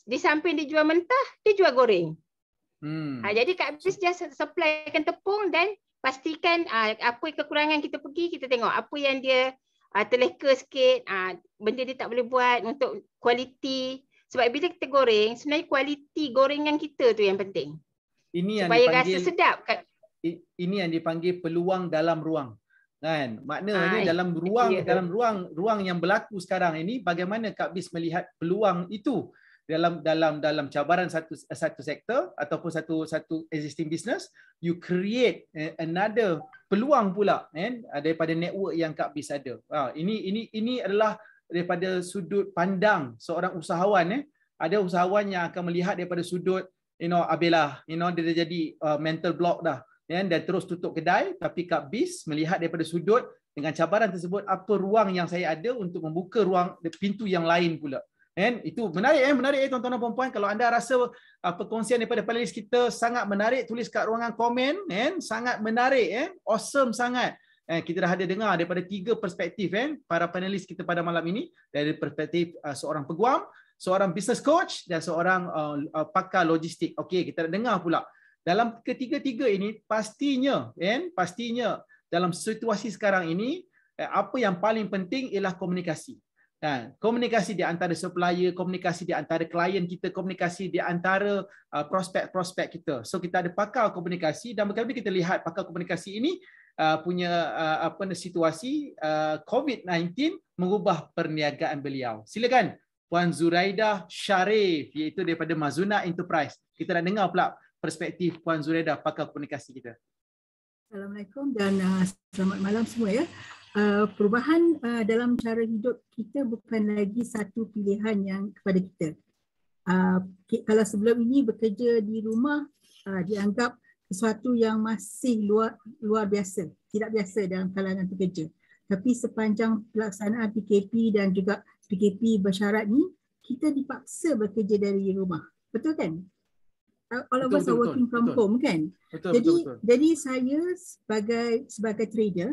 di samping dia jual mentah, dia jual goreng. Hmm. Uh, jadi kat bisnes dia supplykan tepung dan pastikan uh, apa kekurangan kita pergi kita tengok apa yang dia uh, terleka sikit, uh, benda dia tak boleh buat untuk kualiti sebab bila kita goreng, sebenarnya kualiti gorengan kita tu yang penting. Ini yang Supaya dipanggil, rasa sedap. Kat... Ini yang dipanggil peluang dalam ruang. Kan? Maknanya Ay, ah, dalam ruang iya. dalam ruang ruang yang berlaku sekarang ini, bagaimana Kak Bis melihat peluang itu dalam dalam dalam cabaran satu satu sektor ataupun satu satu existing business you create another peluang pula kan eh, daripada network yang Kak Bis ada. Ha, ini ini ini adalah daripada sudut pandang seorang usahawan eh ada usahawan yang akan melihat daripada sudut you know abelah you know dia dah jadi uh, mental block dah kan dan terus tutup kedai tapi kak bis melihat daripada sudut dengan cabaran tersebut apa ruang yang saya ada untuk membuka ruang pintu yang lain pula kan itu menarik eh menarik eh tuan-tuan dan puan-puan kalau anda rasa uh, perkongsian daripada panelis kita sangat menarik tulis kat ruangan komen kan sangat menarik eh awesome sangat Eh, kita dah ada dengar daripada tiga perspektif eh, para panelis kita pada malam ini. Dari perspektif uh, seorang peguam, seorang business coach dan seorang uh, uh, pakar logistik. Okey, kita dah dengar pula. Dalam ketiga-tiga ini, pastinya eh, pastinya dalam situasi sekarang ini, eh, apa yang paling penting ialah komunikasi. Dan ha, komunikasi di antara supplier, komunikasi di antara klien kita, komunikasi di antara uh, prospek-prospek kita. So kita ada pakar komunikasi dan berkali-kali kita lihat pakar komunikasi ini Uh, punya uh, apa situasi uh, COVID-19 mengubah perniagaan beliau. Silakan Puan Zuraida Sharif iaitu daripada Mazuna Enterprise. Kita nak dengar pula perspektif Puan Zuraida pakar komunikasi kita. Assalamualaikum dan uh, selamat malam semua ya. Uh, perubahan uh, dalam cara hidup kita bukan lagi satu pilihan yang kepada kita. Uh, kalau sebelum ini bekerja di rumah uh, dianggap sesuatu yang masih luar luar biasa, tidak biasa dalam kalangan pekerja. Tapi sepanjang pelaksanaan PKP dan juga PKP bersyarat ni, kita dipaksa bekerja dari rumah. Betul kan? All of us are working betul, from betul. home kan? Betul, jadi betul, betul. jadi saya sebagai sebagai trader,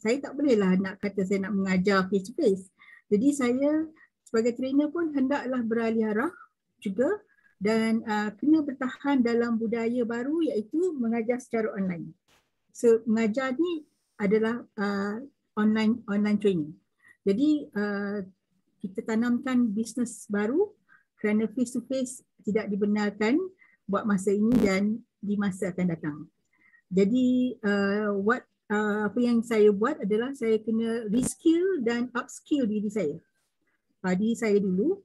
saya tak bolehlah nak kata saya nak mengajar face to face. Jadi saya sebagai trainer pun hendaklah beralih arah juga dan uh, kena bertahan dalam budaya baru iaitu mengajar secara online. So mengajar ni adalah uh, online online training. Jadi uh, kita tanamkan bisnes baru kerana face to face tidak dibenarkan buat masa ini dan di masa akan datang. Jadi uh, what uh, apa yang saya buat adalah saya kena reskill dan upskill diri saya. Uh, diri saya dulu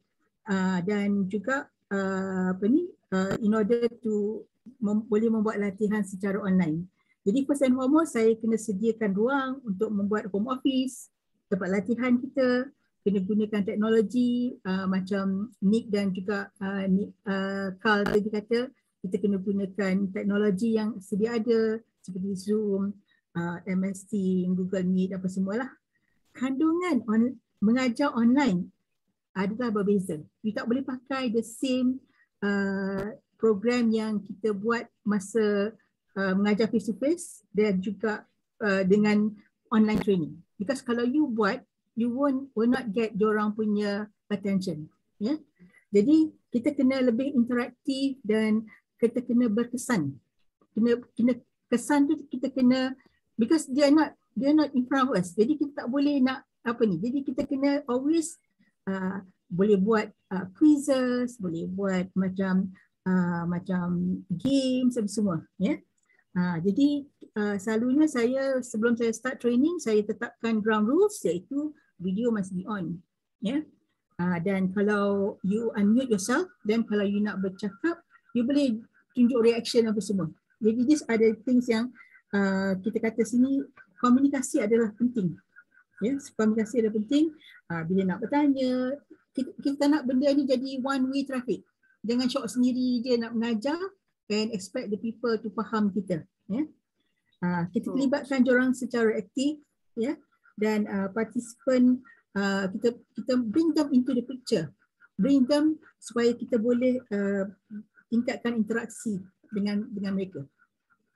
uh, dan juga Uh, apa ni uh, in order to mem- boleh membuat latihan secara online. Jadi first and foremost saya kena sediakan ruang untuk membuat home office, tempat latihan kita, kena gunakan teknologi uh, macam Nick dan juga uh, Nick uh, Carl tadi kata kita kena gunakan teknologi yang sedia ada seperti Zoom, uh, MST, Google Meet apa semualah. Kandungan on, mengajar online adalah berbeza. You tak boleh pakai the same uh, program yang kita buat masa uh, mengajar face-to-face dan juga uh, dengan online training. Because kalau you buat, you won't will not get orang punya attention. Ya, yeah? Jadi kita kena lebih interaktif dan kita kena berkesan. Kena, kena kesan tu kita kena because they are not they are not in front of us. Jadi kita tak boleh nak apa ni. Jadi kita kena always Uh, boleh buat uh, quizzes, boleh buat macam uh, macam game semua ya. Yeah? Uh, jadi uh, selalunya saya sebelum saya start training saya tetapkan ground rules iaitu video must be on ya. Yeah? Uh, dan kalau you unmute yourself then kalau you nak bercakap you boleh tunjuk reaction apa semua. Jadi this ada things yang uh, kita kata sini komunikasi adalah penting Ya, komunikasi adalah penting. Ha, bila nak bertanya, kita, kita nak benda ni jadi one way traffic. Jangan shock sendiri je nak mengajar and expect the people to faham kita. Ya. Ha, kita oh. Hmm. libatkan orang secara aktif ya dan uh, participant uh, kita kita bring them into the picture. Bring them supaya kita boleh uh, tingkatkan interaksi dengan dengan mereka.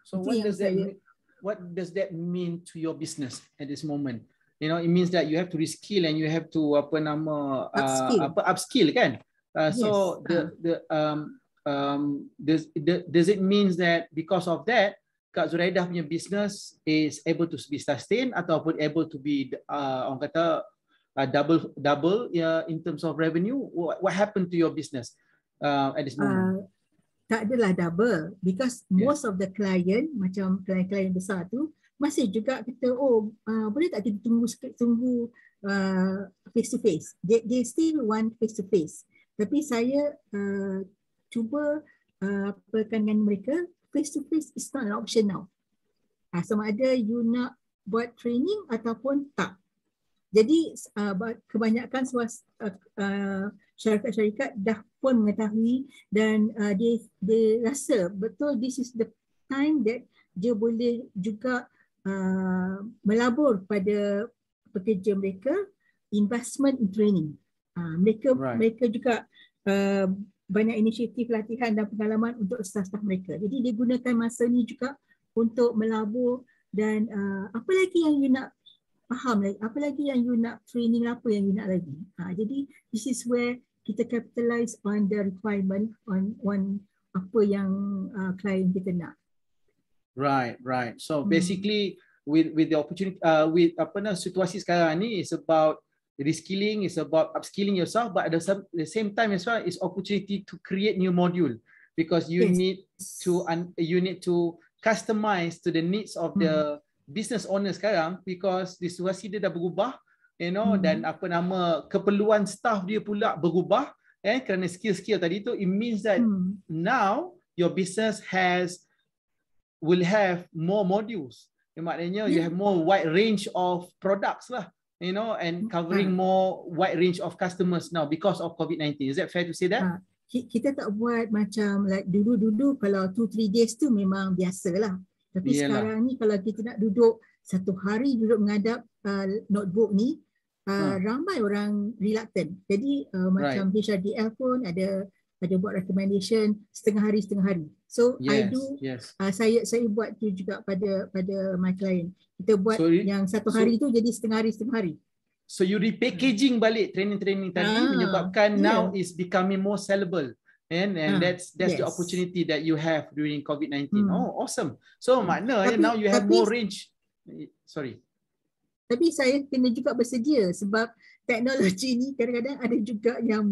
So what does that saya, what does that mean to your business at this moment? you know it means that you have to reskill and you have to apa nama uh, upskill. Uh, apa upskill kan uh, so the ah. the um um does the, does it means that because of that Kak Zuraidah punya business is able to be sustained ataupun able to be uh, orang kata uh, double double yeah, in terms of revenue what, what happened to your business uh, at this ah, moment uh, tak adalah double because most of the client macam client-client besar tu masih juga kita oh uh, boleh tak kita tunggu tunggu face to face they they still want face to face tapi saya uh, cuba uh, apakan dengan mereka face to face is not an option now uh, sama ada you nak buat training ataupun tak jadi uh, kebanyakan swasta, uh, uh, syarikat-syarikat dah pun mengetahui dan uh, dia dia rasa betul this is the time that dia boleh juga Uh, melabur pada pekerja mereka investment in training. Uh, mereka right. mereka juga uh, banyak inisiatif latihan dan pengalaman untuk staf-staf mereka. Jadi dia gunakan masa ni juga untuk melabur dan uh, apa lagi yang you nak faham lagi? Apa lagi yang you nak training apa yang you nak lagi? uh, jadi this is where kita capitalize on the requirement on on apa yang uh, client kita nak. Right, right. So hmm. basically with with the opportunity uh, with apa nama situasi sekarang ni is about reskilling is about upskilling yourself but at the same, the same time as well is opportunity to create new module because you yes. need to un, you need to customize to the needs of hmm. the business owners sekarang because the situasi dia dah berubah you know hmm. dan apa nama keperluan staff dia pula berubah eh kerana skill-skill tadi tu it means that hmm. now your business has will have more modules. Maknanya yeah. you hmm. have more wide range of products lah, you know, and hmm. covering uh. more wide range of customers now because of COVID-19. Is that fair to say that? Uh kita tak buat macam like dulu-dulu kalau 2 3 days tu memang biasa lah. tapi Yalah. sekarang ni kalau kita nak duduk satu hari duduk menghadap uh, notebook ni uh, hmm. ramai orang reluctant jadi uh, macam right. HRDL pun ada ada buat recommendation setengah hari setengah hari. So yes, I do yes. uh, saya saya buat tu juga pada pada my client. Kita buat so, yang satu hari so, tu jadi setengah hari setengah hari. So you repackaging hmm. balik training-training tadi ah, menyebabkan yeah. now is becoming more sellable. And and ha, that's that's yes. the opportunity that you have during COVID-19. Hmm. Oh, awesome. So hmm. makna eh, tapi, now you have tapi, more range. Sorry. Tapi saya kena juga bersedia sebab teknologi ni kadang-kadang ada juga yang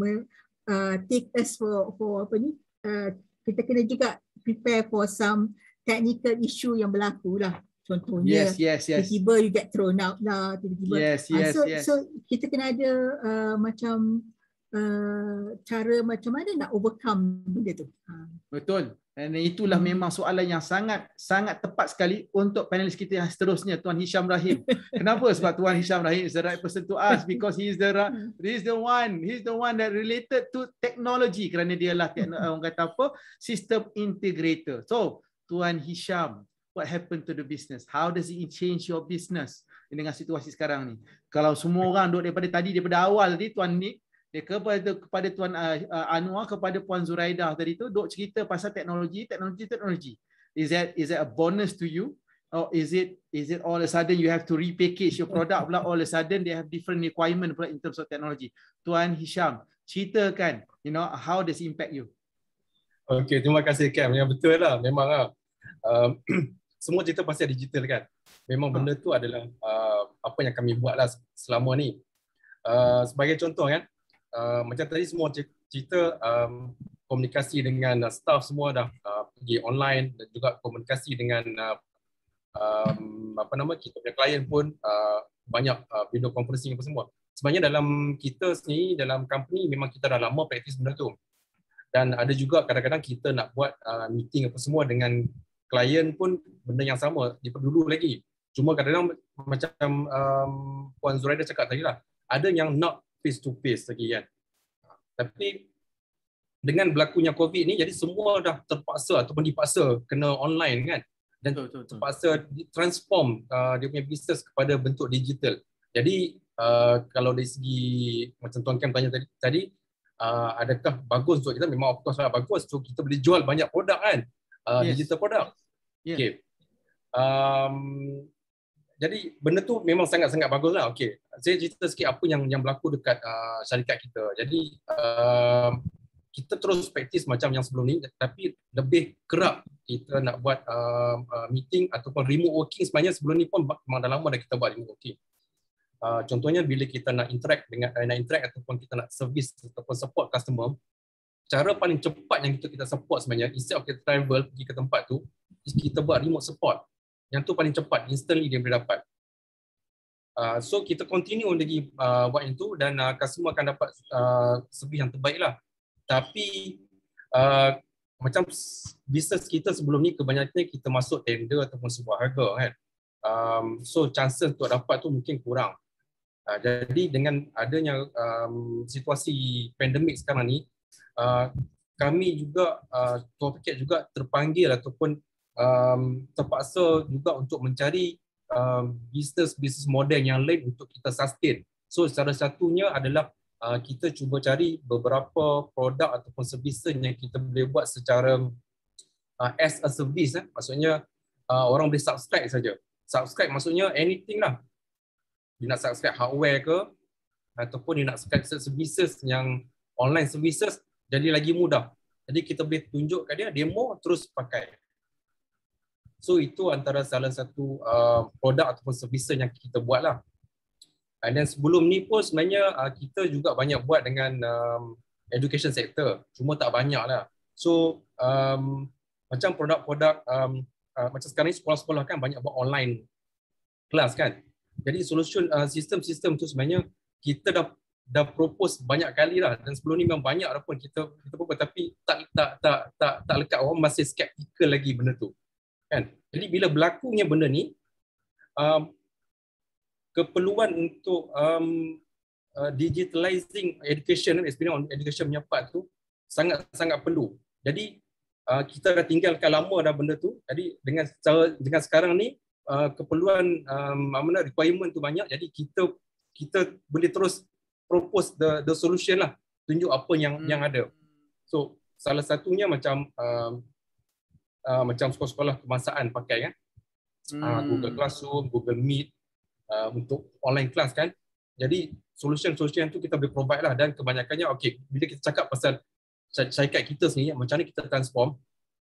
Uh, take us for for apa ni uh, kita kena juga prepare for some technical issue yang berlaku lah contohnya yes, yes, yes. tiba-tiba you get thrown out lah tiba yes, ah, yes, uh, so yes. so kita kena ada uh, macam uh, cara macam mana nak overcome benda tu uh, Betul. Dan itulah hmm. memang soalan yang sangat sangat tepat sekali untuk panelis kita yang seterusnya Tuan Hisham Rahim. Kenapa? Sebab Tuan Hisham Rahim is the right person to ask because he is the hmm. he is the one he is the one that related to technology kerana dia lah orang kata apa system integrator. So Tuan Hisham, what happened to the business? How does it change your business? dengan situasi sekarang ni. Kalau semua orang duduk daripada tadi, daripada awal tadi Tuan Nick, dia kepada kepada tuan uh, Anwar kepada puan Zuraidah tadi tu dok cerita pasal teknologi teknologi teknologi. Is that is that a bonus to you or is it is it all of a sudden you have to repackage your product pula all of a sudden they have different requirement pula in terms of technology. Tuan Hisham, ceritakan you know how this impact you. Okay, terima kasih Cam. Yang betul lah, memang lah. Um, semua cerita pasal digital kan. Memang benda ah. tu adalah uh, apa yang kami buat lah selama ni. Uh, sebagai contoh kan, Uh, macam tadi semua cerita um, komunikasi dengan uh, staff semua dah uh, pergi online dan juga komunikasi dengan uh, um, apa nama kita punya klien pun uh, banyak uh, video conferencing apa semua. Sebenarnya dalam kita sendiri dalam company memang kita dah lama praktis benda tu. Dan ada juga kadang-kadang kita nak buat uh, meeting apa semua dengan klien pun benda yang sama daripada dulu lagi. Cuma kadang-kadang macam um, Puan Zuraida cakap tadi lah, ada yang nak face to face lagi kan. Tapi dengan berlakunya COVID ni, jadi semua dah terpaksa ataupun dipaksa kena online kan. Dan betul, betul, betul. terpaksa transform uh, dia punya bisnes kepada bentuk digital. Jadi uh, kalau dari segi macam Tuan Kam tanya tadi, tadi uh, adakah bagus untuk kita? Memang of course lah bagus. So kita boleh jual banyak produk kan, uh, yes. digital produk. Yeah. Okay. Um, jadi benda tu memang sangat-sangat bagus lah. Okay. Saya cerita sikit apa yang yang berlaku dekat uh, syarikat kita. Jadi uh, kita terus praktis macam yang sebelum ni tapi lebih kerap kita nak buat uh, meeting ataupun remote working sebenarnya sebelum ni pun memang dah lama dah kita buat remote working. Uh, contohnya bila kita nak interact dengan uh, nak interact ataupun kita nak service ataupun support customer cara paling cepat yang kita kita support sebenarnya instead of kita travel pergi ke tempat tu kita buat remote support yang tu paling cepat, instantly dia boleh dapat. Uh, so kita continue lagi uh, buat yang tu dan uh, ah, customer akan dapat uh, service yang terbaik lah. Tapi uh, macam bisnes kita sebelum ni kebanyakannya kita masuk tender ataupun sebuah harga kan. Um, so chances untuk dapat tu mungkin kurang. Uh, jadi dengan adanya um, situasi pandemik sekarang ni, uh, kami juga, uh, tuan paket juga terpanggil ataupun um, terpaksa juga untuk mencari um, business-business model yang lain untuk kita sustain. So secara satunya adalah uh, kita cuba cari beberapa produk ataupun servis yang kita boleh buat secara uh, as a service. Eh. Maksudnya uh, orang boleh subscribe saja. Subscribe maksudnya anything lah. Dia nak subscribe hardware ke ataupun dia nak subscribe services yang online services jadi lagi mudah. Jadi kita boleh tunjukkan dia demo terus pakai. So itu antara salah satu uh, produk ataupun servis yang kita buat lah. Dan sebelum ni pun sebenarnya uh, kita juga banyak buat dengan um, education sector. Cuma tak banyak lah. So um, macam produk-produk um, uh, macam sekarang ni sekolah-sekolah kan banyak buat online kelas kan. Jadi solution uh, sistem-sistem tu sebenarnya kita dah dah propose banyak kali lah dan sebelum ni memang banyak pun kita kita pun tapi tak tak tak tak tak lekat orang masih skeptikal lagi benda tu kan jadi bila berlakunya benda ni um, keperluan untuk um, uh, digitalizing education experience on education punya part tu sangat sangat perlu jadi uh, kita dah tinggalkan lama dah benda tu jadi dengan secara, dengan sekarang ni uh, keperluan mana um, requirement tu banyak jadi kita kita boleh terus propose the the solution lah tunjuk apa yang hmm. yang ada so salah satunya macam um, Ah, macam sekolah-sekolah kebangsaan pakai kan. Hmm. Uh, Google Classroom, Google Meet uh, untuk online kelas kan. Jadi solution-solution tu kita boleh provide lah dan kebanyakannya okey bila kita cakap pasal syarikat kita sendiri macam mana kita transform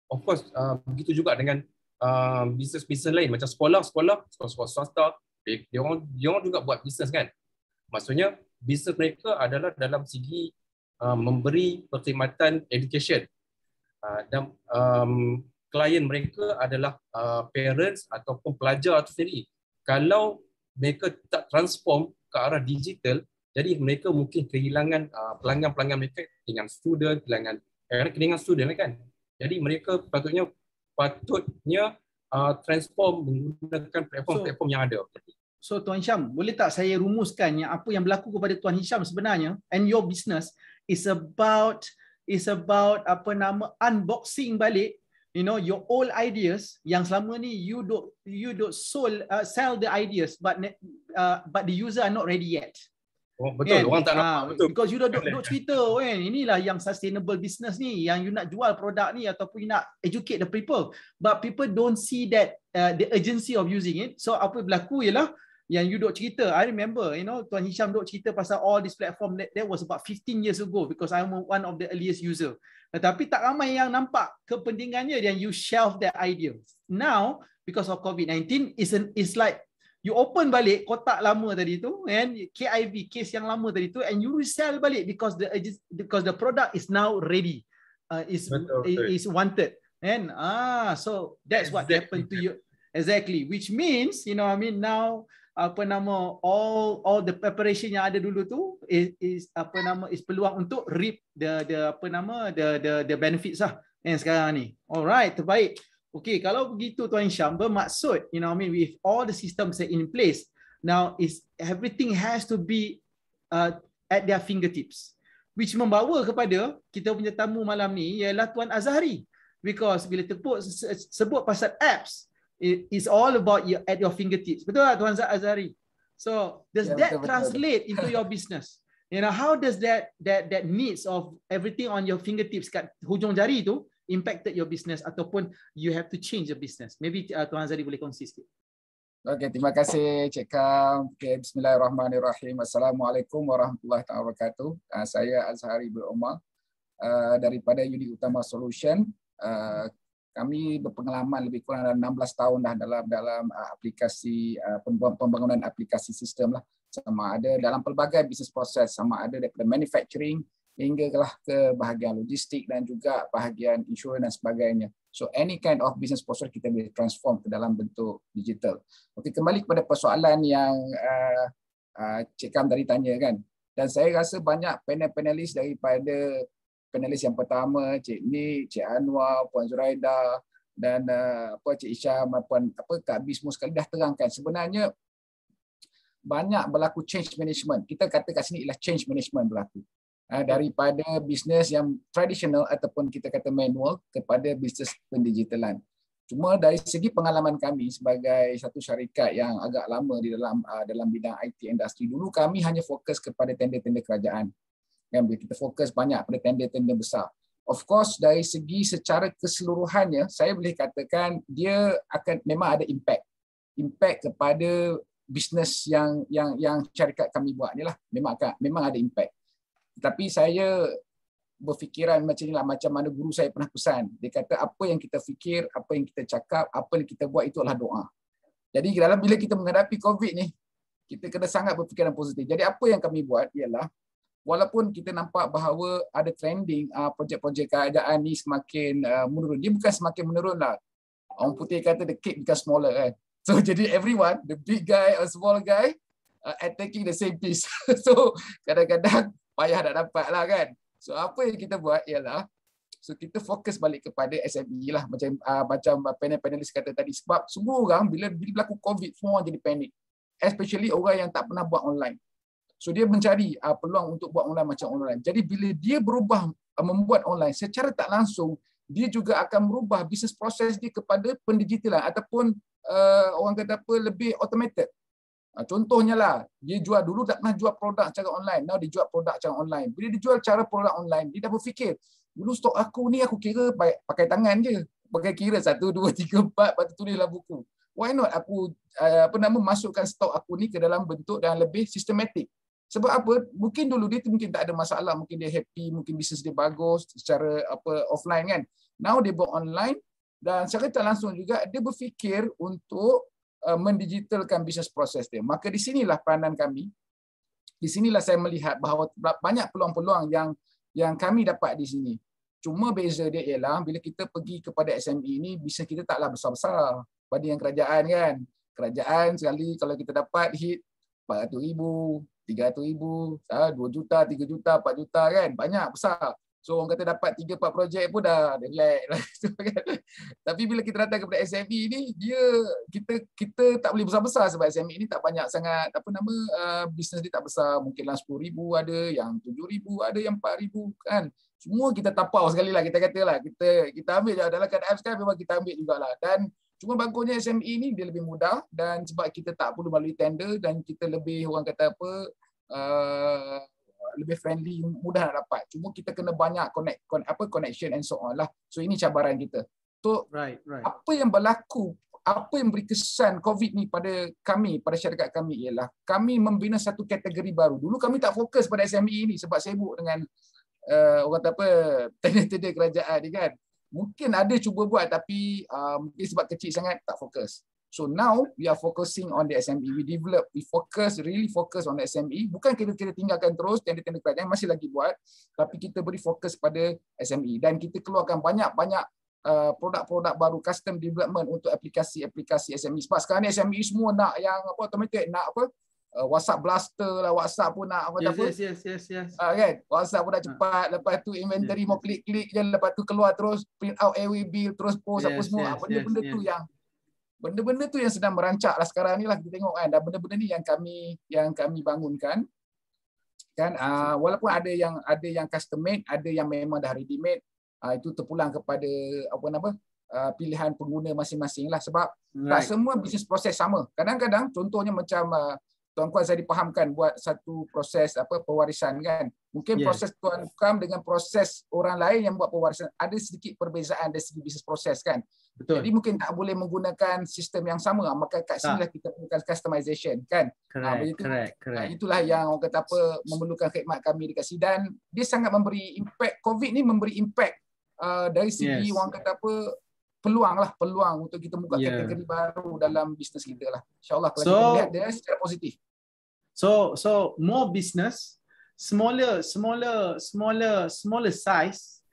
of course uh, begitu juga dengan uh, business-business lain macam sekolah-sekolah sekolah-sekolah swasta dia orang dia orang juga buat business kan maksudnya business mereka adalah dalam segi uh, memberi perkhidmatan education uh, dan um, klien mereka adalah uh, parents ataupun pelajar itu sendiri. Kalau mereka tak transform ke arah digital, jadi mereka mungkin kehilangan uh, pelanggan-pelanggan mereka dengan student, kehilangan dengan eh, student lah kan. Jadi mereka patutnya patutnya uh, transform menggunakan platform-platform so, yang ada. So Tuan Hisham, boleh tak saya rumuskan yang apa yang berlaku kepada Tuan Hisham sebenarnya and your business is about is about apa nama unboxing balik you know your old ideas yang selama ni you don't you don't sell uh, sell the ideas but uh, but the user are not ready yet oh, betul And, orang tak ah, nampak uh, betul because you don't don't, kan? cerita kan inilah yang sustainable business ni yang you nak jual produk ni ataupun you nak educate the people but people don't see that uh, the urgency of using it so apa berlaku ialah yang you dok cerita I remember you know Tuan Hisham dok cerita pasal all this platform that, that was about 15 years ago because I'm one of the earliest user tetapi tak ramai yang nampak kepentingannya dan you shelf that idea now because of COVID-19 is an is like you open balik kotak lama tadi tu and KIV case yang lama tadi tu and you resell balik because the because the product is now ready uh, is okay. is wanted and ah so that's exactly. what happened to you exactly which means you know i mean now apa nama all all the preparation yang ada dulu tu is, is apa nama is peluang untuk reap the the apa nama the the the benefits lah yang sekarang ni. Alright, terbaik. Okay, kalau begitu Tuan Syam bermaksud you know I mean with all the systems are in place now is everything has to be uh, at their fingertips. Which membawa kepada kita punya tamu malam ni ialah Tuan Azhari. Because bila tepuk sebut pasal apps, It is all about your at your fingertips. Betul tak Tuan Azari? So does yeah, that translate into your business? You know how does that that that needs of everything on your fingertips kat hujung jari tu impacted your business ataupun you have to change your business? Maybe uh, Tuan Azhari boleh kongsi Okay, terima kasih Cik Kam. Okay, Bismillahirrahmanirrahim. Assalamualaikum warahmatullahi wabarakatuh. Uh, saya Azhari bin Omar uh, daripada Uni Utama Solution. Uh, kami berpengalaman lebih kurang dalam 16 tahun dah dalam dalam ah, aplikasi ah, pembangunan aplikasi sistem lah sama ada dalam pelbagai bisnes proses sama ada daripada manufacturing hinggalah ke bahagian logistik dan juga bahagian insurans dan sebagainya. So any kind of business process kita boleh transform ke dalam bentuk digital. Okey kembali kepada persoalan yang uh, uh, Cik Kam tadi tanya kan. Dan saya rasa banyak panel-panelis daripada panelis yang pertama Cik Nik, Cik Anwar, Puan Zuraida dan uh, apa Cik Isha Puan apa Kak B semua sekali dah terangkan sebenarnya banyak berlaku change management. Kita kata kat sini ialah change management berlaku. Uh, daripada bisnes yang tradisional ataupun kita kata manual kepada bisnes pendigitalan. Cuma dari segi pengalaman kami sebagai satu syarikat yang agak lama di dalam uh, dalam bidang IT industri dulu kami hanya fokus kepada tender-tender kerajaan kan bila kita fokus banyak pada tender-tender besar of course dari segi secara keseluruhannya saya boleh katakan dia akan memang ada impact impact kepada bisnes yang yang yang syarikat kami buat ni lah. memang akan memang ada impact tapi saya berfikiran macam inilah macam mana guru saya pernah pesan dia kata apa yang kita fikir apa yang kita cakap apa yang kita buat itu adalah doa jadi dalam bila kita menghadapi covid ni kita kena sangat berfikiran positif jadi apa yang kami buat ialah walaupun kita nampak bahawa ada trending uh, projek-projek kerajaan ni semakin uh, menurun. Dia bukan semakin menurun lah. Orang putih kata the cake become smaller kan. So jadi everyone, the big guy or small guy, uh, attacking the same piece. so kadang-kadang payah nak dapat lah kan. So apa yang kita buat ialah, so kita fokus balik kepada SME lah. Macam uh, macam panel-panelis kata tadi. Sebab semua orang bila, bila berlaku COVID, semua orang jadi panik. Especially orang yang tak pernah buat online. So dia mencari uh, peluang untuk buat online macam online. Jadi bila dia berubah uh, membuat online secara tak langsung, dia juga akan merubah bisnes proses dia kepada pendigitalan ataupun uh, orang kata apa lebih automated. Uh, contohnya lah, dia jual dulu tak pernah jual produk secara online, now dia jual produk secara online. Bila dia jual cara produk online, dia tak berfikir, dulu stok aku ni aku kira baik, pakai tangan je. Pakai kira satu, dua, tiga, empat, lepas tu tulislah buku. Why not aku apa nama masukkan stok aku ni ke dalam bentuk dan lebih sistematik sebab apa? Mungkin dulu dia mungkin tak ada masalah, mungkin dia happy, mungkin bisnes dia bagus secara apa offline kan. Now dia buat online dan secara tak langsung juga dia berfikir untuk uh, mendigitalkan bisnes proses dia. Maka di sinilah peranan kami. Di sinilah saya melihat bahawa banyak peluang-peluang yang yang kami dapat di sini. Cuma beza dia ialah bila kita pergi kepada SME ini, bisnes kita taklah besar-besar pada yang kerajaan kan. Kerajaan sekali kalau kita dapat hit 400 ribu, RM300,000, RM2 ah, juta, RM3 juta, RM4 juta kan. Banyak, besar. So orang kata dapat 3-4 projek pun dah relax. Lah. Tapi bila kita datang kepada SME ni, dia kita kita tak boleh besar-besar sebab SME ni tak banyak sangat, apa nama, uh, ah, bisnes dia tak besar. Mungkin lah RM10,000 ada, yang rm ribu, ada, yang rm ribu kan. Semua kita tapau sekali lah, kita kata lah. Kita, kita ambil je, dalam keadaan sekarang memang kita ambil juga lah. Dan cuma bagusnya SME ni dia lebih mudah dan sebab kita tak perlu melalui tender dan kita lebih orang kata apa, Uh, lebih friendly mudah nak dapat cuma kita kena banyak connect, connect apa connection and so on lah so ini cabaran kita so right right apa yang berlaku apa yang beri kesan covid ni pada kami pada syarikat kami ialah kami membina satu kategori baru dulu kami tak fokus pada SME ini sebab sibuk dengan uh, orang apa tender-tender kerajaan ni kan mungkin ada cuba buat tapi uh, mungkin sebab kecil sangat tak fokus So now we are focusing on the SME. We develop, we focus, really focus on the SME. Bukan kita kita tinggalkan terus tenda-tenda kerajaan masih lagi buat, tapi kita beri fokus pada SME dan kita keluarkan banyak-banyak uh, produk-produk baru custom development untuk aplikasi-aplikasi SME. Sebab sekarang ni SME semua nak yang apa automatic, nak apa uh, WhatsApp Blaster lah, WhatsApp pun nak apa yes, apa. Yes, yes, yes, yes. Ha, kan? WhatsApp pun nak cepat, ha. lepas tu inventory yes, mau klik-klik je, lepas tu keluar terus print out AW bill, terus post yes, apa semua. Yes, apa ah, benda-benda yes, yes. tu yang benda-benda tu yang sedang merancak lah sekarang ni lah kita tengok kan dan benda-benda ni yang kami yang kami bangunkan kan uh, walaupun ada yang ada yang custom made ada yang memang dah ready made uh, itu terpulang kepada apa nama uh, pilihan pengguna masing-masing lah sebab right. tak semua bisnes proses sama kadang-kadang contohnya macam uh, tuan-tuan saya dipahamkan buat satu proses apa pewarisan kan mungkin yeah. proses tuan kam dengan proses orang lain yang buat pewarisan ada sedikit perbezaan dari segi bisnes proses kan Betul. jadi mungkin tak boleh menggunakan sistem yang sama ah, maka kat sini lah kita perlukan customization kan ah, correct, ha, begitu, correct, ah, correct. itulah yang orang kata apa memerlukan khidmat kami dekat sidan dia sangat memberi impact covid ni memberi impact uh, dari segi yes. orang kata apa peluang lah peluang untuk kita buka yeah. kategori baru dalam bisnes kita lah. InsyaAllah kalau so, kita lihat dia secara positif. So so more business, smaller smaller smaller smaller size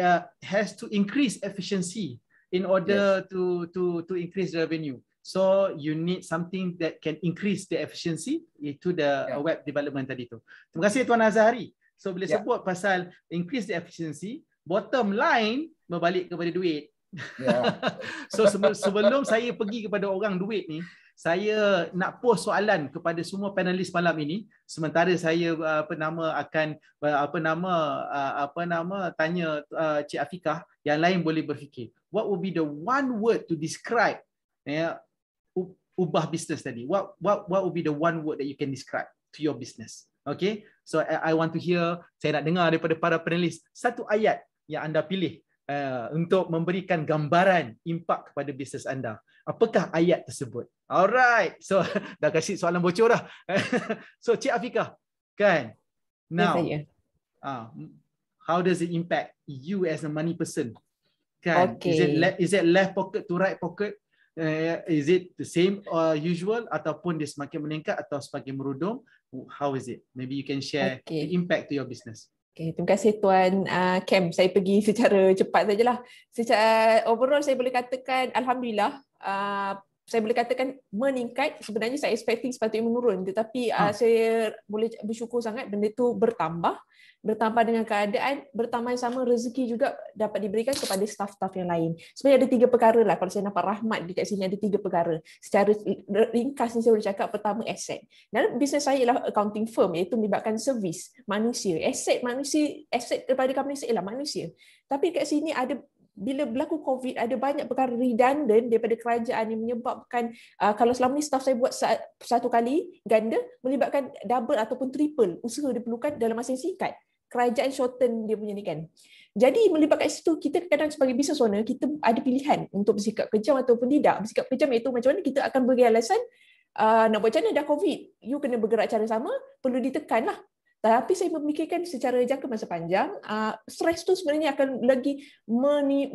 uh, has to increase efficiency in order yes. to to to increase revenue. So you need something that can increase the efficiency itu the yeah. web development tadi tu. Terima kasih Tuan Azhari. So bila ya. yeah. sebut pasal increase the efficiency, bottom line berbalik kepada duit. Ya. so sebelum saya pergi kepada orang duit ni saya nak post soalan kepada semua panelis malam ini sementara saya uh, apa nama akan uh, apa nama uh, apa nama tanya Cik Afikah yang lain boleh berfikir what would be the one word to describe ya yeah, ubah bisnes tadi what what what would be the one word that you can describe to your business okay so I want to hear saya nak dengar daripada para panelis satu ayat yang anda pilih Uh, untuk memberikan gambaran impak kepada bisnes anda. Apakah ayat tersebut? Alright. So dah kasih soalan bocor dah. so Cik Afika, kan? Ya, Now. Ah, yeah, uh, how does it impact you as a money person? Kan? Okay. Is it left, is it left pocket to right pocket? Uh, is it the same or uh, usual ataupun dia semakin meningkat atau semakin merudum? How is it? Maybe you can share okay. the impact to your business. Okay, terima kasih Tuan uh, ah, Cam. Saya pergi secara cepat sajalah. Secara overall saya boleh katakan Alhamdulillah uh, saya boleh katakan meningkat sebenarnya saya expecting sepatutnya menurun tetapi ha. uh, saya boleh bersyukur sangat benda itu bertambah bertambah dengan keadaan bertambah yang sama rezeki juga dapat diberikan kepada staff-staff yang lain sebenarnya ada tiga perkara lah kalau saya nampak rahmat dekat sini ada tiga perkara secara ringkas ni saya boleh cakap pertama aset dan bisnes saya ialah accounting firm iaitu melibatkan servis manusia aset manusia aset daripada company saya ialah manusia tapi dekat sini ada bila berlaku COVID ada banyak perkara redundant daripada kerajaan yang menyebabkan uh, kalau selama ni staff saya buat satu kali ganda melibatkan double ataupun triple usaha diperlukan dalam masa yang singkat. Kerajaan shorten dia punya ni kan. Jadi melibatkan situ kita kadang sebagai business owner kita ada pilihan untuk bersikap kejam ataupun tidak. Bersikap kejam itu macam mana kita akan beri alasan uh, nak buat macam mana dah COVID. You kena bergerak cara sama perlu ditekan lah tapi saya memikirkan secara jangka masa panjang, ah, stres tu sebenarnya akan lagi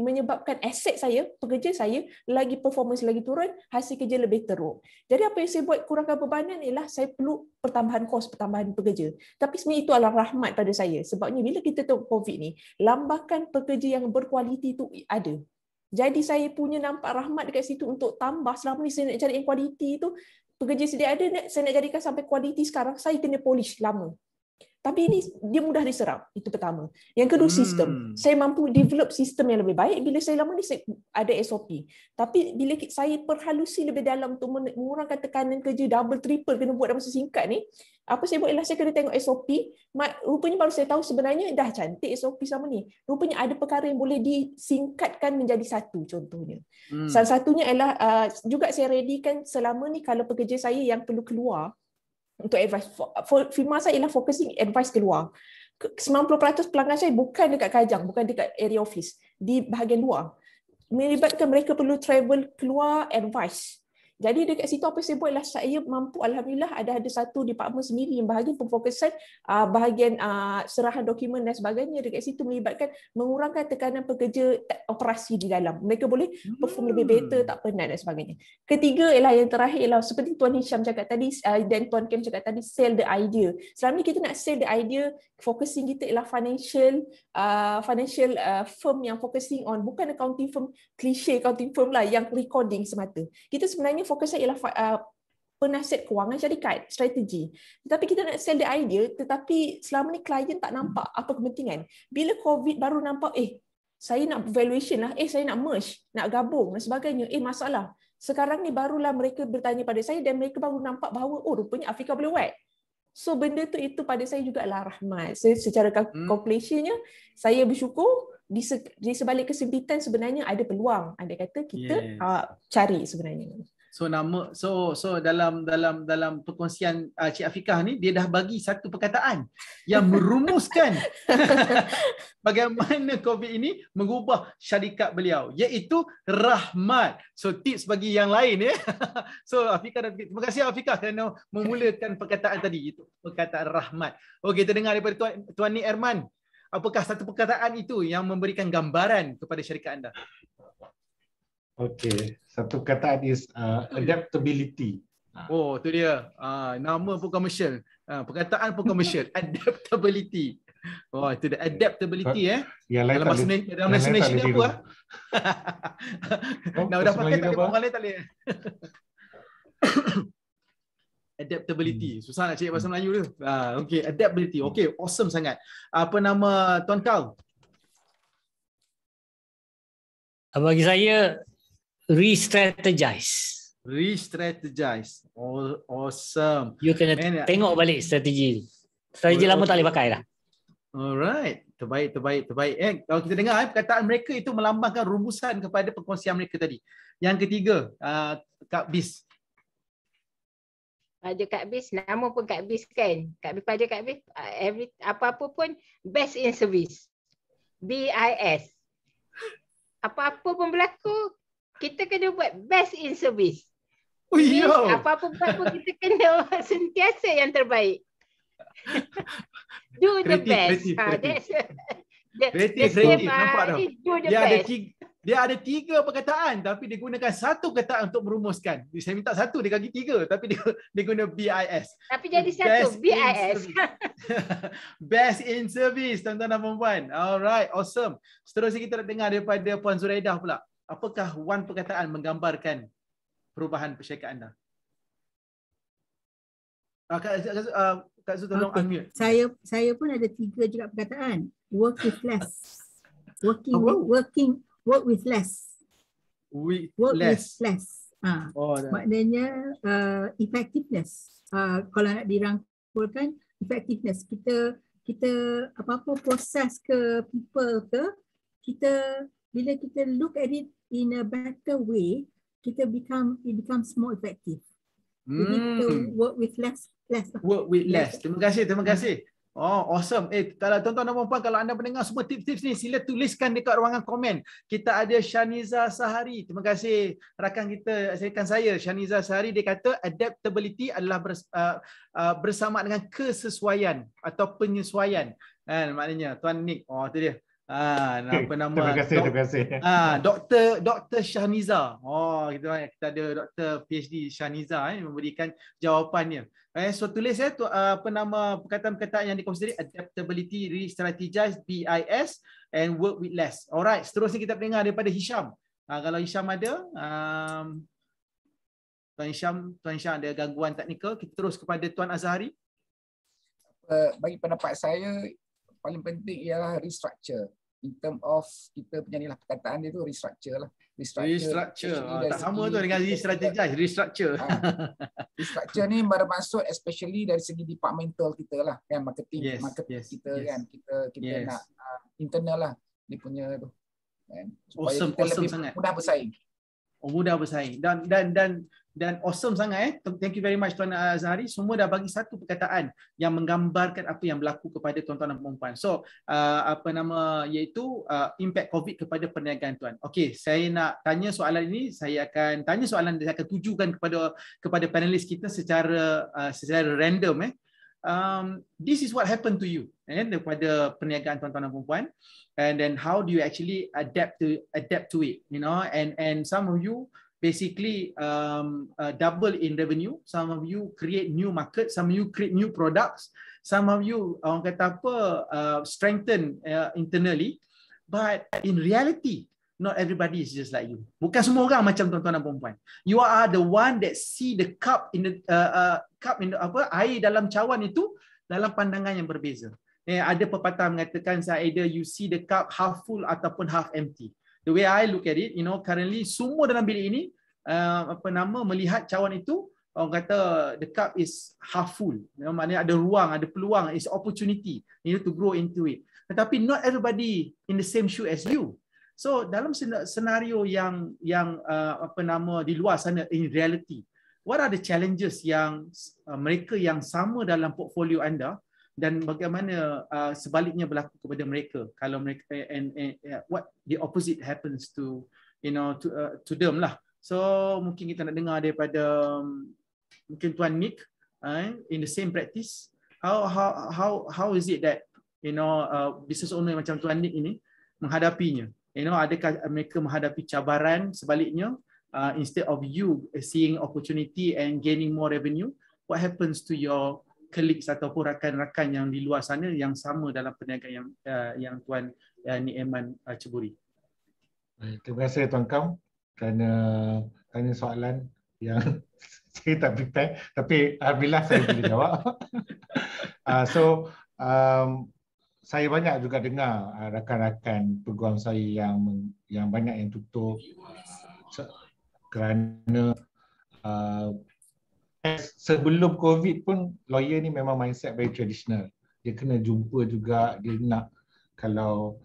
menyebabkan aset saya, pekerja saya, lagi performance lagi turun, hasil kerja lebih teruk. Jadi apa yang saya buat kurangkan bebanan ialah saya perlu pertambahan kos, pertambahan pekerja. Tapi sebenarnya itu adalah rahmat pada saya. Sebabnya bila kita tengok COVID ni, lambakan pekerja yang berkualiti itu ada. Jadi saya punya nampak rahmat dekat situ untuk tambah selama ni saya nak cari yang kualiti itu, pekerja sedia ada, saya nak jadikan sampai kualiti sekarang, saya kena polish lama. Tapi ini dia mudah diserap. Itu pertama. Yang kedua hmm. sistem. Saya mampu develop sistem yang lebih baik bila saya lama ni saya ada SOP. Tapi bila saya perhalusi lebih dalam untuk mengurangkan tekanan kerja double triple kena buat dalam masa singkat ni, apa saya buat ialah saya kena tengok SOP. Mak, Rupanya baru saya tahu sebenarnya dah cantik SOP sama ni. Rupanya ada perkara yang boleh disingkatkan menjadi satu contohnya. Hmm. Salah satunya ialah uh, juga saya readykan selama ni kalau pekerja saya yang perlu keluar untuk advice. firma saya ialah focusing advice keluar. 90% pelanggan saya bukan dekat Kajang, bukan dekat area office, di bahagian luar. Melibatkan mereka perlu travel keluar advice. Jadi dekat situ apa saya buatlah saya mampu alhamdulillah ada ada satu department sendiri yang bahagian pemfokusan ah, bahagian ah, serahan dokumen dan sebagainya dekat situ melibatkan mengurangkan tekanan pekerja operasi di dalam. Mereka boleh hmm. perform hmm. lebih better tak penat dan sebagainya. Ketiga ialah yang terakhir ialah seperti Tuan Hisham cakap tadi ah, dan Tuan Kim cakap tadi sell the idea. Selama ni kita nak sell the idea focusing kita ialah financial financial firm yang focusing on bukan accounting firm cliche accounting firm lah yang recording semata. Kita sebenarnya fokus saya ialah uh, penasihat kewangan syarikat, strategi. Tetapi kita nak sell the idea, tetapi selama ni klien tak nampak apa kepentingan. Bila COVID baru nampak, eh, saya nak valuation lah, eh, saya nak merge, nak gabung dan sebagainya, eh, masalah. Sekarang ni barulah mereka bertanya pada saya dan mereka baru nampak bahawa, oh, rupanya Afrika boleh wet. So, benda tu itu pada saya juga lah rahmat. So, secara hmm. calculationnya, hmm. saya bersyukur di, di sebalik kesempitan sebenarnya ada peluang. Anda kata kita yes. uh, cari sebenarnya. So nama so so dalam dalam dalam perkongsian uh, Cik Afikah ni dia dah bagi satu perkataan yang merumuskan bagaimana COVID ini mengubah syarikat beliau iaitu rahmat. So tips bagi yang lain ya. so Afikah terima kasih Afikah kerana memulakan perkataan tadi itu perkataan rahmat. Okey kita dengar daripada tuan Tuan Ni Erman. Apakah satu perkataan itu yang memberikan gambaran kepada syarikat anda? Okay, satu kata is uh, adaptability. Ha. Oh, tu dia. Uh, nama pun commercial. Uh, perkataan pun commercial. adaptability. Oh, itu dia. Adaptability eh. Yang lain dalam tak boleh. bahasa Malaysia ni apa? Ah? Nak dah pakai tak boleh. Orang lain tak boleh. adaptability. Hmm. Susah nak cari bahasa hmm. Melayu tu. uh, ah, okay, adaptability. Hmm. Okay, awesome sangat. Apa nama Tuan Kau? Bagi saya, re-strategize. awesome. You kena Man, tengok I... balik strategi. Strategi well, lama tak boleh pakai lah. Alright. Terbaik, terbaik, terbaik. Eh, kalau kita dengar eh, perkataan mereka itu melambangkan rumusan kepada perkongsian mereka tadi. Yang ketiga, uh, Kak Bis. Pada Kak Bis, nama pun Kak Bis kan. Kak Bis, pada Kak Bis, uh, every, apa-apa pun best in service. B-I-S. Apa-apa pun berlaku, kita kena buat best in service. Oh, Means yo. apa-apa buat pun kita kena sentiasa yang terbaik. do the kreatif, best. Ha, kreatif, ha, that's, kreatif, the, kreatif, the kreatif. Nampak tau. Do the dia, best. Ada tiga, dia ada tiga perkataan tapi dia gunakan satu kata untuk merumuskan. Saya minta satu, dia bagi tiga tapi dia, dia guna BIS. Tapi jadi best satu, BIS. In best in service, tuan-tuan dan perempuan. Alright, awesome. Seterusnya kita nak dengar daripada Puan Zuraidah pula apakah wan perkataan menggambarkan perubahan persyekat anda? Ah, Kak, Kak, ah, tolong okay. Saya saya pun ada tiga juga perkataan. Work with less. Working oh, with, working work with less. With work less. with less. Ha. Oh, Maknanya uh, effectiveness. Uh, kalau nak dirangkulkan effectiveness kita kita apa-apa proses ke people ke kita bila kita look at it in a better way, kita become it becomes more effective. Hmm. We need to hmm. work with less less. Work with less. Terima kasih, terima kasih. Oh, awesome. Eh, kalau tuan-tuan dan puan kalau anda mendengar semua tips-tips ni, sila tuliskan dekat ruangan komen. Kita ada Shaniza Sahari. Terima kasih rakan kita, rakan saya Shaniza Sahari. Dia kata adaptability adalah bers- uh, uh, bersama dengan kesesuaian atau penyesuaian. Kan, maknanya, Tuan Nick. Oh, tu dia. Ah, apa nama? Terima kasih, Dok- terima kasih. Ah, Dr. Dr. Shahniza. Oh, kita kita ada Dr. PhD Shahniza eh, memberikan jawapannya. Eh, so tulis eh, tu, uh, apa nama perkataan kata yang dikonsideri adaptability re-strategize BIS and work with less. Alright, seterusnya kita dengar daripada Hisham. Ah, uh, kalau Hisham ada, um, Tuan Hisham, Tuan Hisham ada gangguan teknikal. Kita terus kepada Tuan Azhari. Uh, bagi pendapat saya, paling penting ialah restructure in term of kita punya nilah perkataan dia tu restructure lah restructure, restructure. Ah, tak sama tu dengan restrategize restructure ha. restructure ni bermaksud especially dari segi departmental kita lah kan marketing yes, marketing yes, kita yes. kan kita kita yes. nak uh, internal lah dia punya tu kan supaya awesome, kita awesome lebih sangat. mudah bersaing oh, mudah bersaing dan dan dan dan awesome sangat eh. Thank you very much Tuan uh, Azhari. Semua dah bagi satu perkataan yang menggambarkan apa yang berlaku kepada tuan-tuan dan perempuan. So, uh, apa nama iaitu uh, impact COVID kepada perniagaan tuan. Okay, saya nak tanya soalan ini, saya akan tanya soalan saya akan tujukan kepada kepada panelis kita secara uh, secara random eh. Um, this is what happened to you eh, daripada perniagaan tuan-tuan dan perempuan and then how do you actually adapt to adapt to it you know and and some of you basically um, uh, double in revenue. Some of you create new market, some of you create new products, some of you orang kata apa uh, strengthen uh, internally. But in reality, not everybody is just like you. Bukan semua orang macam tuan-tuan dan perempuan. You are the one that see the cup in the uh, uh, cup in the, apa air dalam cawan itu dalam pandangan yang berbeza. Eh, ada pepatah mengatakan either you see the cup half full ataupun half empty the way I look at it, you know, currently semua dalam bilik ini uh, apa nama melihat cawan itu orang kata the cup is half full. You maknanya ada ruang, ada peluang, is opportunity you know, to grow into it. Tetapi not everybody in the same shoe as you. So dalam senario yang yang uh, apa nama di luar sana in reality, what are the challenges yang uh, mereka yang sama dalam portfolio anda dan bagaimana uh, sebaliknya berlaku kepada mereka kalau mereka eh, and, and, eh, and eh, what the opposite happens to you know to uh, to them lah so mungkin kita nak dengar daripada um, mungkin tuan Nick eh, in the same practice how how how how is it that you know uh, business owner macam tuan Nick ini menghadapinya you know adakah mereka menghadapi cabaran sebaliknya uh, instead of you seeing opportunity and gaining more revenue what happens to your colleagues ataupun rakan-rakan yang di luar sana yang sama dalam perniagaan yang uh, yang tuan uh, Nieman uh, ceburi. Baik, terima kasih tuan Kam kerana tanya soalan yang saya tak prepare tapi alhamdulillah saya boleh jawab. uh, so um, saya banyak juga dengar uh, rakan-rakan peguam saya yang yang banyak yang tutup uh, kerana uh, as eh, sebelum covid pun lawyer ni memang mindset very traditional dia kena jumpa juga dia nak kalau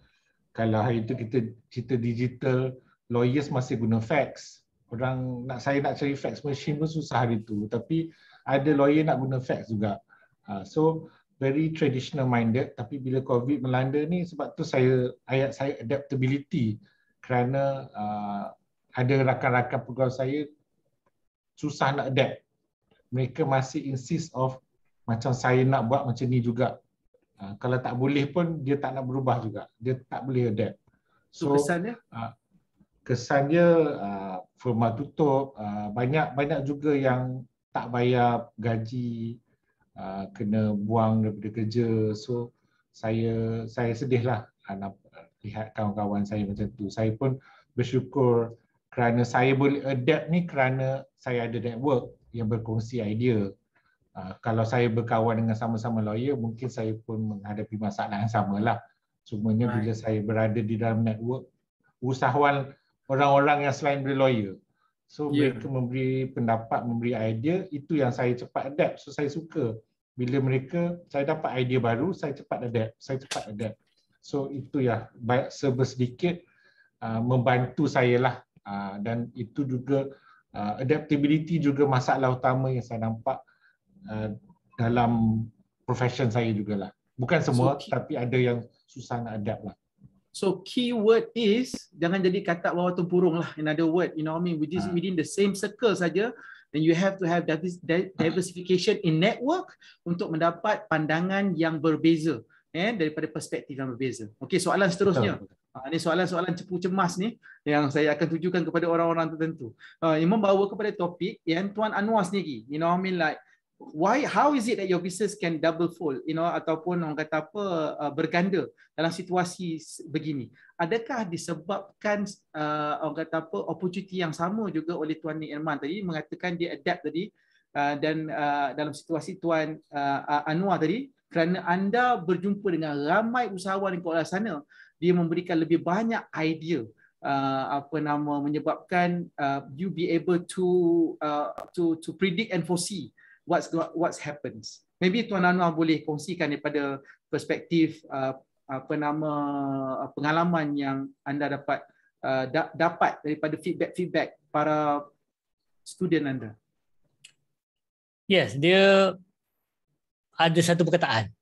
kalau hari tu kita cerita digital lawyers masih guna fax orang nak saya nak cari fax machine pun susah hari tu tapi ada lawyer nak guna fax juga ah, so very traditional minded tapi bila covid melanda ni sebab tu saya ayat saya adaptability kerana uh, ada rakan-rakan pegawai saya susah nak adapt mereka masih insist of macam saya nak buat macam ni juga. Uh, kalau tak boleh pun dia tak nak berubah juga. Dia tak boleh adapt. So, so kesan dia? Uh, kesan dia uh, firma tutup, banyak-banyak uh, juga yang tak bayar gaji, uh, kena buang daripada kerja. So saya saya sedih lah uh, lihat kawan-kawan saya macam tu. Saya pun bersyukur kerana saya boleh adapt ni kerana saya ada network yang berkongsi idea. Uh, kalau saya berkawan dengan sama-sama lawyer, mungkin saya pun menghadapi masalah yang samalah. Semuanya right. bila saya berada di dalam network, usahawan orang-orang yang selain dari lawyer. So yeah. mereka memberi pendapat, memberi idea, itu yang saya cepat adapt. So saya suka bila mereka, saya dapat idea baru, saya cepat adapt. Saya cepat adapt. So itu ya, baik serba uh, membantu saya lah. Uh, dan itu juga uh, adaptability juga masalah utama yang saya nampak uh, dalam profession saya juga lah. Bukan semua so, tapi ada yang susah nak adapt lah. So keyword is jangan jadi kata bawah tu lah. In other word, you know what I mean? Which is ah. within the same circle saja, then you have to have diversification in network untuk mendapat pandangan yang berbeza, eh, daripada perspektif yang berbeza. Okay, soalan seterusnya. Betul. Ini ha, soalan-soalan cepu cemas ni yang saya akan tujukan kepada orang-orang tertentu. yang ha, membawa kepada topik yang Tuan Anwar sendiri. You know, I mean like, why, how is it that your business can double fold? You know, ataupun orang kata apa, uh, berganda dalam situasi begini. Adakah disebabkan uh, orang kata apa, opportunity yang sama juga oleh Tuan Nik Irman tadi mengatakan dia adapt tadi uh, dan uh, dalam situasi Tuan uh, Anwar tadi kerana anda berjumpa dengan ramai usahawan di Kuala sana dia memberikan lebih banyak idea uh, apa nama menyebabkan uh, you be able to uh, to to predict and foresee what's what's happens. Maybe tuan Anwar boleh kongsikan daripada perspektif uh, apa nama pengalaman yang anda dapat uh, da- dapat daripada feedback feedback para student anda. Yes, dia ada satu perkataan.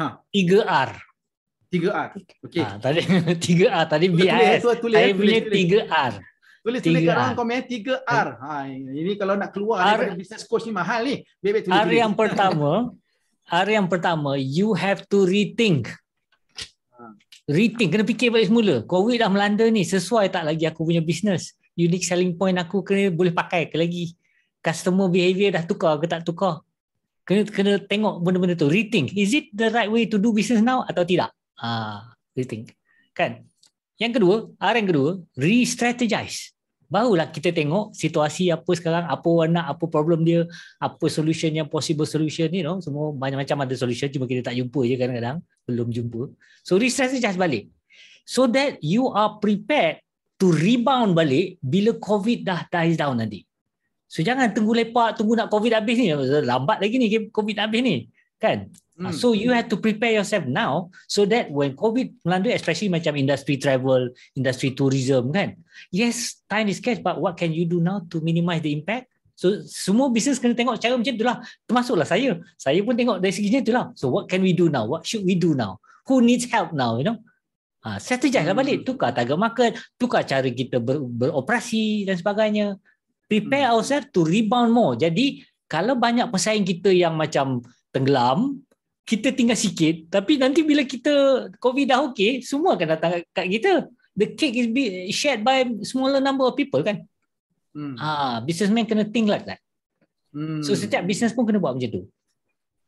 Ha. 3R. Tiga r okay. Ah, tadi tiga A, tadi BIS. Saya tulis, tulis, punya tulis. 3R. Tulis tulis kat komen tiga r Ha ini kalau nak keluar R, daripada business coach ni mahal ni. Bebek tulis. Hari yang pertama, hari yang pertama you have to rethink. Ha. Rethink kena fikir balik semula. Covid dah melanda ni sesuai tak lagi aku punya business? Unique selling point aku kena boleh pakai ke lagi? Customer behavior dah tukar ke tak tukar? Kena kena tengok benda-benda tu. Rethink. Is it the right way to do business now atau tidak? Ah, uh, think. Kan? Yang kedua, R yang kedua, re-strategize. Barulah kita tengok situasi apa sekarang, apa warna, apa problem dia, apa solution yang possible solution ni. You know? Semua banyak macam ada solution, cuma kita tak jumpa je kadang-kadang. Belum jumpa. So, re-strategize balik. So that you are prepared to rebound balik bila COVID dah dies down nanti. So, jangan tunggu lepak, tunggu nak COVID habis ni. Lambat lagi ni COVID habis ni. Kan? Mm. So you have to prepare yourself now so that when COVID melanda, especially macam industry travel, industry tourism kan, yes, time is cash but what can you do now to minimize the impact? So semua bisnes kena tengok cara macam itulah. Termasuklah saya. Saya pun tengok dari segi itulah. So what can we do now? What should we do now? Who needs help now? You know? Ha, strategize lah balik. Hmm. Tukar target market. Tukar cara kita ber, beroperasi dan sebagainya. Prepare hmm. ourselves to rebound more. Jadi kalau banyak pesaing kita yang macam tenggelam, kita tinggal sikit tapi nanti bila kita covid dah okey semua akan datang kat kita the cake is be shared by smaller number of people kan hmm. ah businessman kena think like that hmm. so setiap business pun kena buat macam tu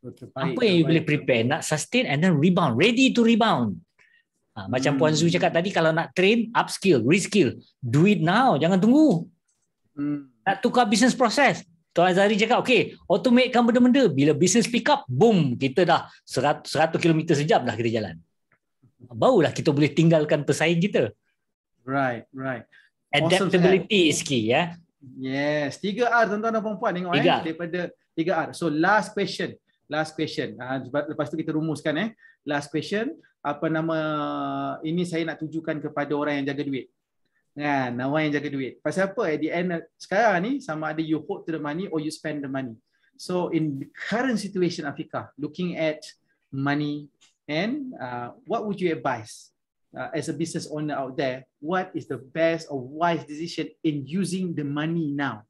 Terbaik, apa yang terbaik. you boleh prepare nak sustain and then rebound ready to rebound ha, macam hmm. puan zu cakap tadi kalau nak train upskill reskill do it now jangan tunggu hmm. nak tukar business process Tuan Azhari cakap, okay, automatekan benda-benda. Bila bisnes pick up, boom, kita dah 100 km sejam dah kita jalan. Barulah kita boleh tinggalkan pesaing kita. Right, right. Adaptability awesome. is key. Ya? Yes, 3R tuan-tuan dan perempuan. Tengok 3R. eh, daripada 3R. So, last question. Last question. Ah, lepas tu kita rumuskan eh. Last question. Apa nama ini saya nak tujukan kepada orang yang jaga duit. Kan, nawan yang jaga duit. Pasal apa? At the end sekarang ni sama ada you hold to the money or you spend the money. So in the current situation Afika, looking at money and uh, what would you advise uh, as a business owner out there? What is the best or wise decision in using the money now?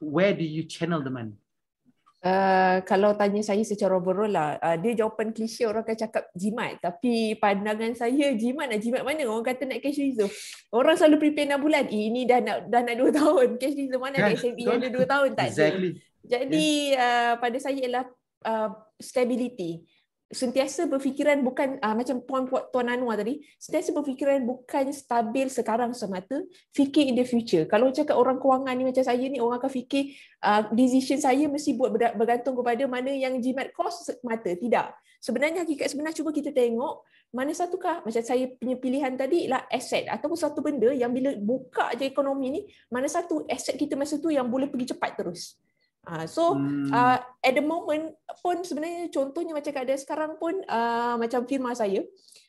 Where do you channel the money? Uh, kalau tanya saya secara overall lah, uh, dia jawapan klise orang akan cakap jimat. Tapi pandangan saya jimat nak jimat mana? Orang kata nak cash reserve. Orang selalu prepare 6 bulan. Eh, ini dah nak dah nak 2 tahun. Cash reserve mana yeah. SME yang ada 2 tahun tak? Exactly. Jadi yeah. Eh, uh, pada saya ialah uh, stability sentiasa berfikiran bukan uh, macam poin Tuan Anwar tadi, sentiasa berfikiran bukan stabil sekarang semata, fikir in the future. Kalau cakap orang kewangan ni macam saya ni, orang akan fikir uh, decision saya mesti buat bergantung kepada mana yang jimat kos semata. Tidak. Sebenarnya hakikat sebenar cuba kita tengok mana satukah macam saya punya pilihan tadi lah aset ataupun satu benda yang bila buka je ekonomi ni mana satu aset kita masa tu yang boleh pergi cepat terus. Uh, so hmm. uh, at the moment pun sebenarnya contohnya macam ada sekarang pun uh, macam firma saya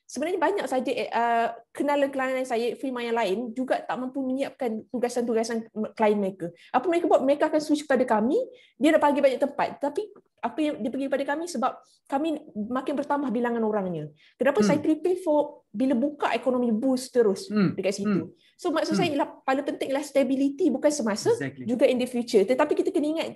sebenarnya banyak saja uh, kenalan kenalan saya firma yang lain juga tak mampu menyiapkan tugasan-tugasan klien mereka. Apa mereka buat mereka akan switch kepada kami, dia dah bagi banyak tempat tapi apa yang dia pergi kepada kami sebab kami makin bertambah bilangan orangnya. Kenapa hmm. saya prepare for bila buka ekonomi boost terus hmm. dekat situ. Hmm. So maksud hmm. saya ialah paling penting ialah stability bukan semasa exactly. juga in the future. Tetapi kita kena ingat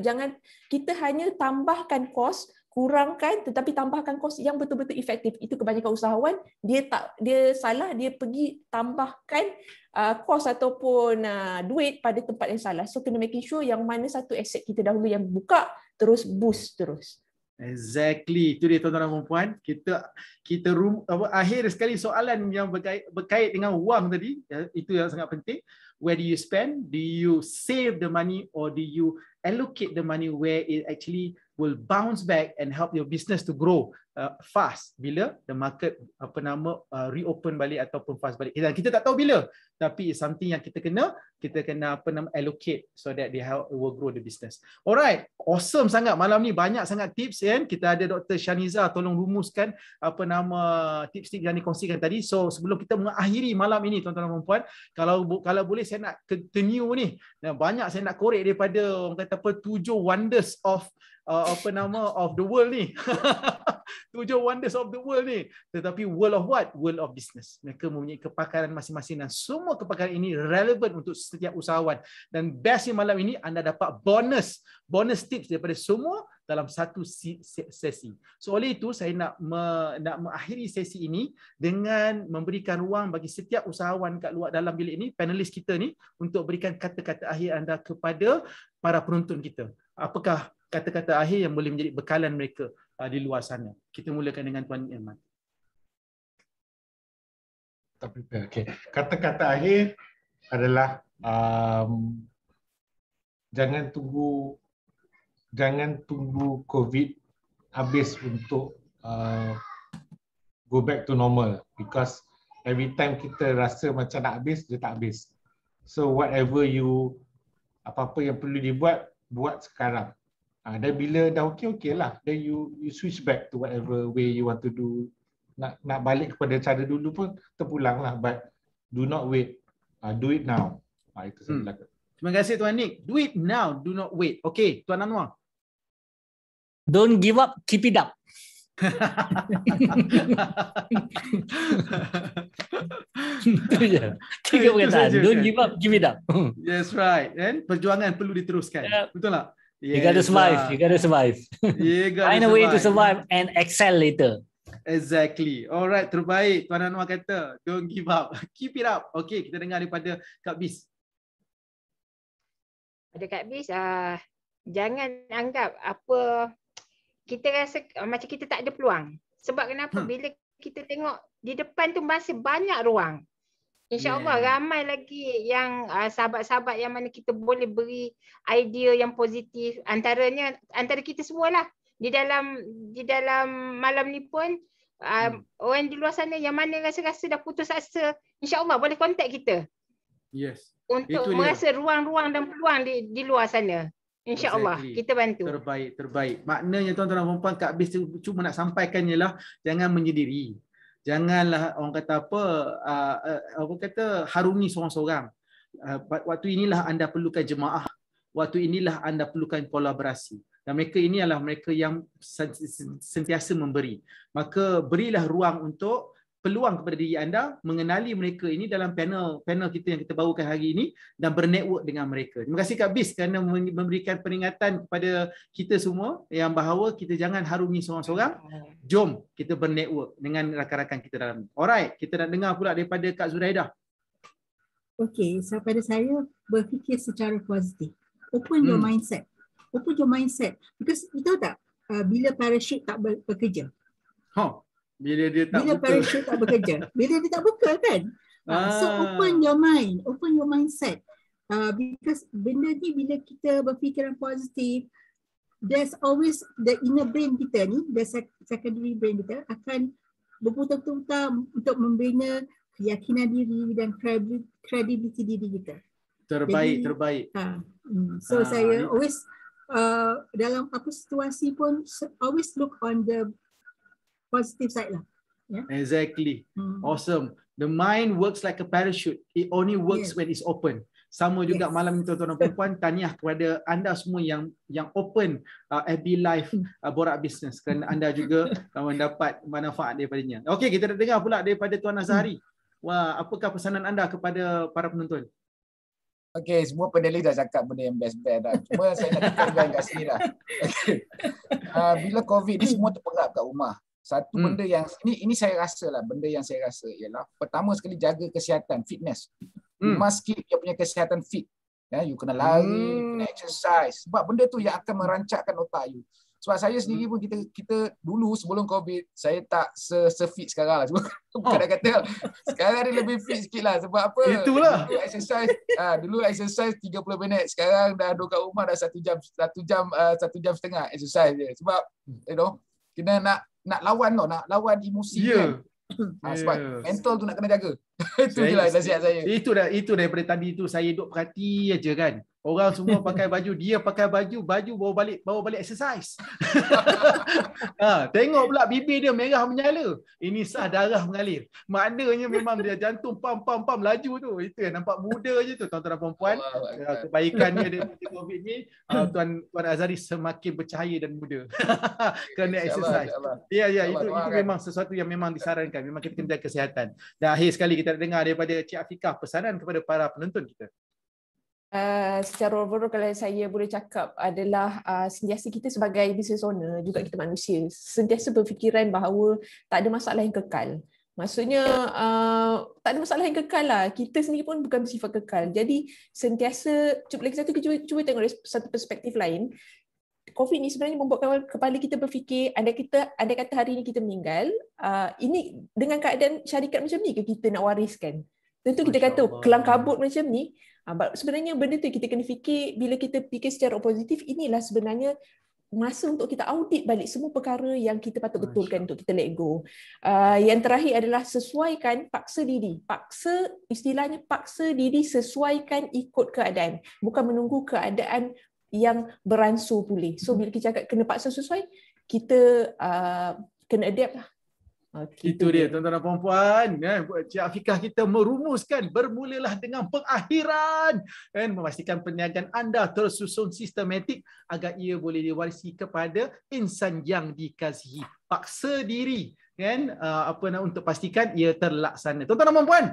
jangan kita hanya tambahkan kos kurangkan tetapi tambahkan kos yang betul-betul efektif itu kebanyakan usahawan dia tak dia salah dia pergi tambahkan uh, kos ataupun uh, duit pada tempat yang salah so kena making sure yang mana satu aset kita dahulu yang buka terus boost terus Exactly. Itu dia tuan-tuan dan puan. Kita kita rum, apa, akhir sekali soalan yang berkait, berkait dengan wang tadi. Ya, itu yang sangat penting. Where do you spend? Do you save the money or do you allocate the money where it actually will bounce back and help your business to grow uh, fast bila the market apa nama uh, reopen balik ataupun fast balik. Dan kita tak tahu bila tapi it's something yang kita kena kita kena apa nama allocate so that they help will grow the business. Alright, awesome sangat malam ni banyak sangat tips kan. Kita ada Dr. Shaniza tolong rumuskan apa nama tips-tips yang dikongsikan tadi. So sebelum kita mengakhiri malam ini tuan-tuan dan puan, kalau kalau boleh saya nak continue ni. Banyak saya nak korek daripada orang kata kata tujuh wonders of uh, apa nama of the world ni. Tujuh wonders of the world ni. Tetapi world of what? World of business. Mereka mempunyai kepakaran masing-masing dan semua kepakaran ini relevant untuk setiap usahawan. Dan best yang malam ini anda dapat bonus. Bonus tips daripada semua dalam satu sesi. So oleh itu saya nak me, nak mengakhiri sesi ini dengan memberikan ruang bagi setiap usahawan kat luar dalam bilik ini, panelis kita ni untuk berikan kata-kata akhir anda kepada para penonton kita. Apakah kata-kata akhir yang boleh menjadi bekalan mereka uh, di luar sana. Kita mulakan dengan Tuan Irman. Tapi okay. kata-kata akhir adalah um, jangan tunggu jangan tunggu COVID habis untuk uh, go back to normal because every time kita rasa macam nak habis dia tak habis. So whatever you apa-apa yang perlu dibuat buat sekarang. Ah, dan bila dah okay okay lah. Then you you switch back to whatever way you want to do. Nak nak balik kepada cara dulu pun terpulang lah. But do not wait. Uh, do it now. Ah, itu hmm. saya Terima kasih Tuan Nick. Do it now. Do not wait. Okay, Tuan Anwar. Don't give up. Keep it up. Itu je. Tiga perkataan. Don't give up. give it up. yes, right. And perjuangan perlu diteruskan. Yep. Betul tak? Yes, you gotta survive. Uh, you gotta survive. You Find a way to survive and excel later. Exactly. Alright, terbaik. Tuan Anwar kata, don't give up. Keep it up. Okay, kita dengar daripada Kak Bis. Ada Kak Bis, uh, jangan anggap apa kita rasa uh, macam kita tak ada peluang. Sebab kenapa? Hmm. Bila kita tengok di depan tu masih banyak ruang. InsyaAllah yeah. ramai lagi yang uh, sahabat-sahabat yang mana kita boleh beri idea yang positif antaranya antara kita semua lah di dalam di dalam malam ni pun uh, hmm. orang di luar sana yang mana rasa-rasa dah putus asa insyaAllah boleh kontak kita. Yes. Untuk Itu merasa ruang-ruang dan peluang di di luar sana. InsyaAllah exactly. kita bantu. Terbaik, terbaik. Maknanya tuan-tuan dan puan Kak Bis cuma nak sampaikannya lah jangan menyendiri janganlah orang kata apa uh, orang kata harungi seorang-seorang uh, waktu inilah anda perlukan jemaah waktu inilah anda perlukan kolaborasi dan mereka ini adalah mereka yang sentiasa memberi maka berilah ruang untuk peluang kepada diri anda mengenali mereka ini dalam panel panel kita yang kita bawakan hari ini dan bernetwork dengan mereka. Terima kasih Kak Bis kerana memberikan peringatan kepada kita semua yang bahawa kita jangan harungi seorang-seorang. Jom kita bernetwork dengan rakan-rakan kita dalam. Alright, kita nak dengar pula daripada Kak Zuraidah. Okay, so pada saya berfikir secara positif. Open your hmm. mindset. Open your mindset. Because you tahu tak, uh, bila parachute tak bekerja. Huh. Ha bila dia tak bila buka. parachute tak bekerja bila dia tak buka kan ah. so ah. open your mind open your mindset uh, because benda ni bila kita berfikiran positif there's always the inner brain kita ni the secondary brain kita akan berputar-putar untuk membina keyakinan diri dan credibility diri kita terbaik Jadi, terbaik ha, so ha, saya always uh, dalam apa situasi pun always look on the positive side lah. Yeah. Exactly. Hmm. Awesome. The mind works like a parachute. It only works yes. when it's open. Sama juga yes. malam ini tuan-tuan dan puan tahniah kepada anda semua yang yang open uh, FB live hmm. uh, borak business kerana anda juga uh, mendapat manfaat daripadanya. Okey, kita dah dengar pula daripada tuan Nazari. Hmm. Wah, apakah pesanan anda kepada para penonton? Okey, semua penelit dah cakap benda yang best-best dah. Cuma saya nak tekankan kat sini dah. Okay. Uh, ah, bila COVID ni semua terpengap kat rumah. Satu hmm. benda yang ini ini saya rasa lah benda yang saya rasa ialah pertama sekali jaga kesihatan fitness. Hmm. You must keep you punya kesihatan fit. Ya, yeah, you kena lari, hmm. kena exercise. Sebab benda tu yang akan merancakkan otak you. Sebab saya hmm. sendiri pun kita kita dulu sebelum COVID saya tak se se fit sekarang lah. Sebab kadang oh. kata sekarang ni lebih fit sikit lah. Sebab apa? Itulah. Dulu exercise, ha, dulu exercise 30 minit. Sekarang dah duduk kat rumah dah satu jam satu jam uh, satu jam setengah exercise je. Sebab you know kena nak nak lawan tau nak lawan emosi yeah. kan yeah. sebab mental tu nak kena jaga itu je lah nasihat saya itu dah itu daripada tadi tu saya duk perhati aja kan Orang semua pakai baju dia pakai baju baju bawa balik bawa balik exercise. ha, tengok pula bibir dia merah menyala. Ini sah darah mengalir. Maknanya memang dia jantung pam pam pam laju tu. Itu yang nampak muda je tu tuan-tuan dan puan-puan. Allah, ya, kebaikan dia dengan COVID ni ha, tuan tuan Azari semakin bercahaya dan muda. kena exercise. Ya ya yeah, yeah, itu itu memang sesuatu yang memang disarankan. Memang kita kena jaga kesihatan. Dan akhir sekali kita dengar daripada Cik Afika pesanan kepada para penonton kita. Uh, secara overall kalau saya boleh cakap adalah uh, sentiasa kita sebagai business owner juga kita manusia sentiasa berfikiran bahawa tak ada masalah yang kekal maksudnya uh, tak ada masalah yang kekal lah kita sendiri pun bukan bersifat kekal jadi sentiasa cuba lagi satu cuba, cuba tengok dari satu perspektif lain covid ni sebenarnya membuatkan kepala kita berfikir ada kita ada kata hari ini kita meninggal uh, ini dengan keadaan syarikat macam ni ke kita nak wariskan Tentu kita kata kelam kabut macam ni. Ah, sebenarnya benda tu kita kena fikir bila kita fikir secara positif inilah sebenarnya masa untuk kita audit balik semua perkara yang kita patut betulkan untuk kita let go. Uh, yang terakhir adalah sesuaikan paksa diri. Paksa istilahnya paksa diri sesuaikan ikut keadaan. Bukan menunggu keadaan yang beransur pulih. So bila kita cakap kena paksa sesuai, kita uh, kena adapt lah. Okay. Itu dia tuan-tuan dan puan-puan. Kan? Cik Afiqah kita merumuskan bermulalah dengan pengakhiran. kan? memastikan perniagaan anda tersusun sistematik agar ia boleh diwarisi kepada insan yang dikasihi. Paksa diri kan ah, apa nak untuk pastikan ia terlaksana. Tuan-tuan dan puan-puan,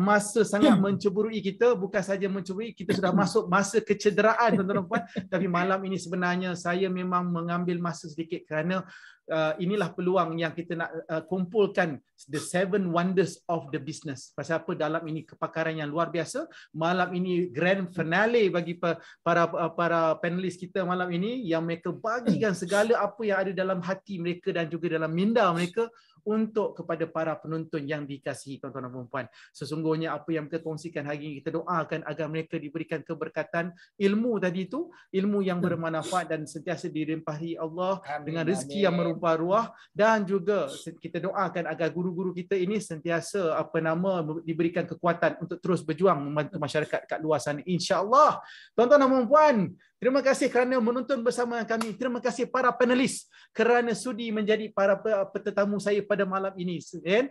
masa sangat ya. mencemburui kita bukan saja mencemburui kita sudah masuk masa kecederaan tuan-tuan dan puan tapi malam ini sebenarnya saya memang mengambil masa sedikit kerana Uh, inilah peluang yang kita nak uh, kumpulkan the seven wonders of the business. Pasal apa dalam ini kepakaran yang luar biasa. Malam ini grand finale bagi para uh, para panelis kita malam ini yang mereka bagikan segala apa yang ada dalam hati mereka dan juga dalam minda mereka untuk kepada para penonton yang dikasihi tuan-tuan dan puan-puan. Sesungguhnya apa yang kita kongsikan hari ini, kita doakan agar mereka diberikan keberkatan ilmu tadi itu, ilmu yang bermanfaat dan sentiasa dirimpahi Allah amin, dengan rezeki amin. yang merupa ruah dan juga kita doakan agar guru-guru kita ini sentiasa apa nama diberikan kekuatan untuk terus berjuang membantu masyarakat kat luar sana. InsyaAllah. Tuan-tuan dan puan-puan, Terima kasih kerana menonton bersama kami. Terima kasih para panelis kerana sudi menjadi para petetamu saya pada malam ini. Eh,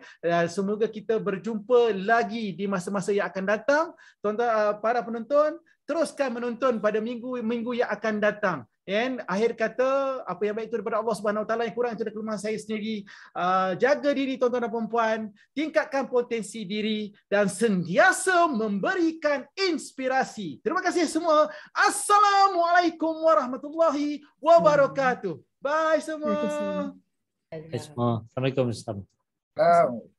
semoga kita berjumpa lagi di masa-masa yang akan datang. Tuan-tuan, eh, para penonton, teruskan menonton pada minggu-minggu yang akan datang. And akhir kata, apa yang baik itu daripada Allah Subhanahu SWT yang kurang itu daripada kelemahan saya sendiri. Uh, jaga diri tuan-tuan dan perempuan, tingkatkan potensi diri dan sentiasa memberikan inspirasi. Terima kasih semua. Assalamualaikum warahmatullahi wabarakatuh. Bye semua. Bye semua. Assalamualaikum warahmatullahi wabarakatuh.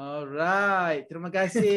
Alright, terima kasih.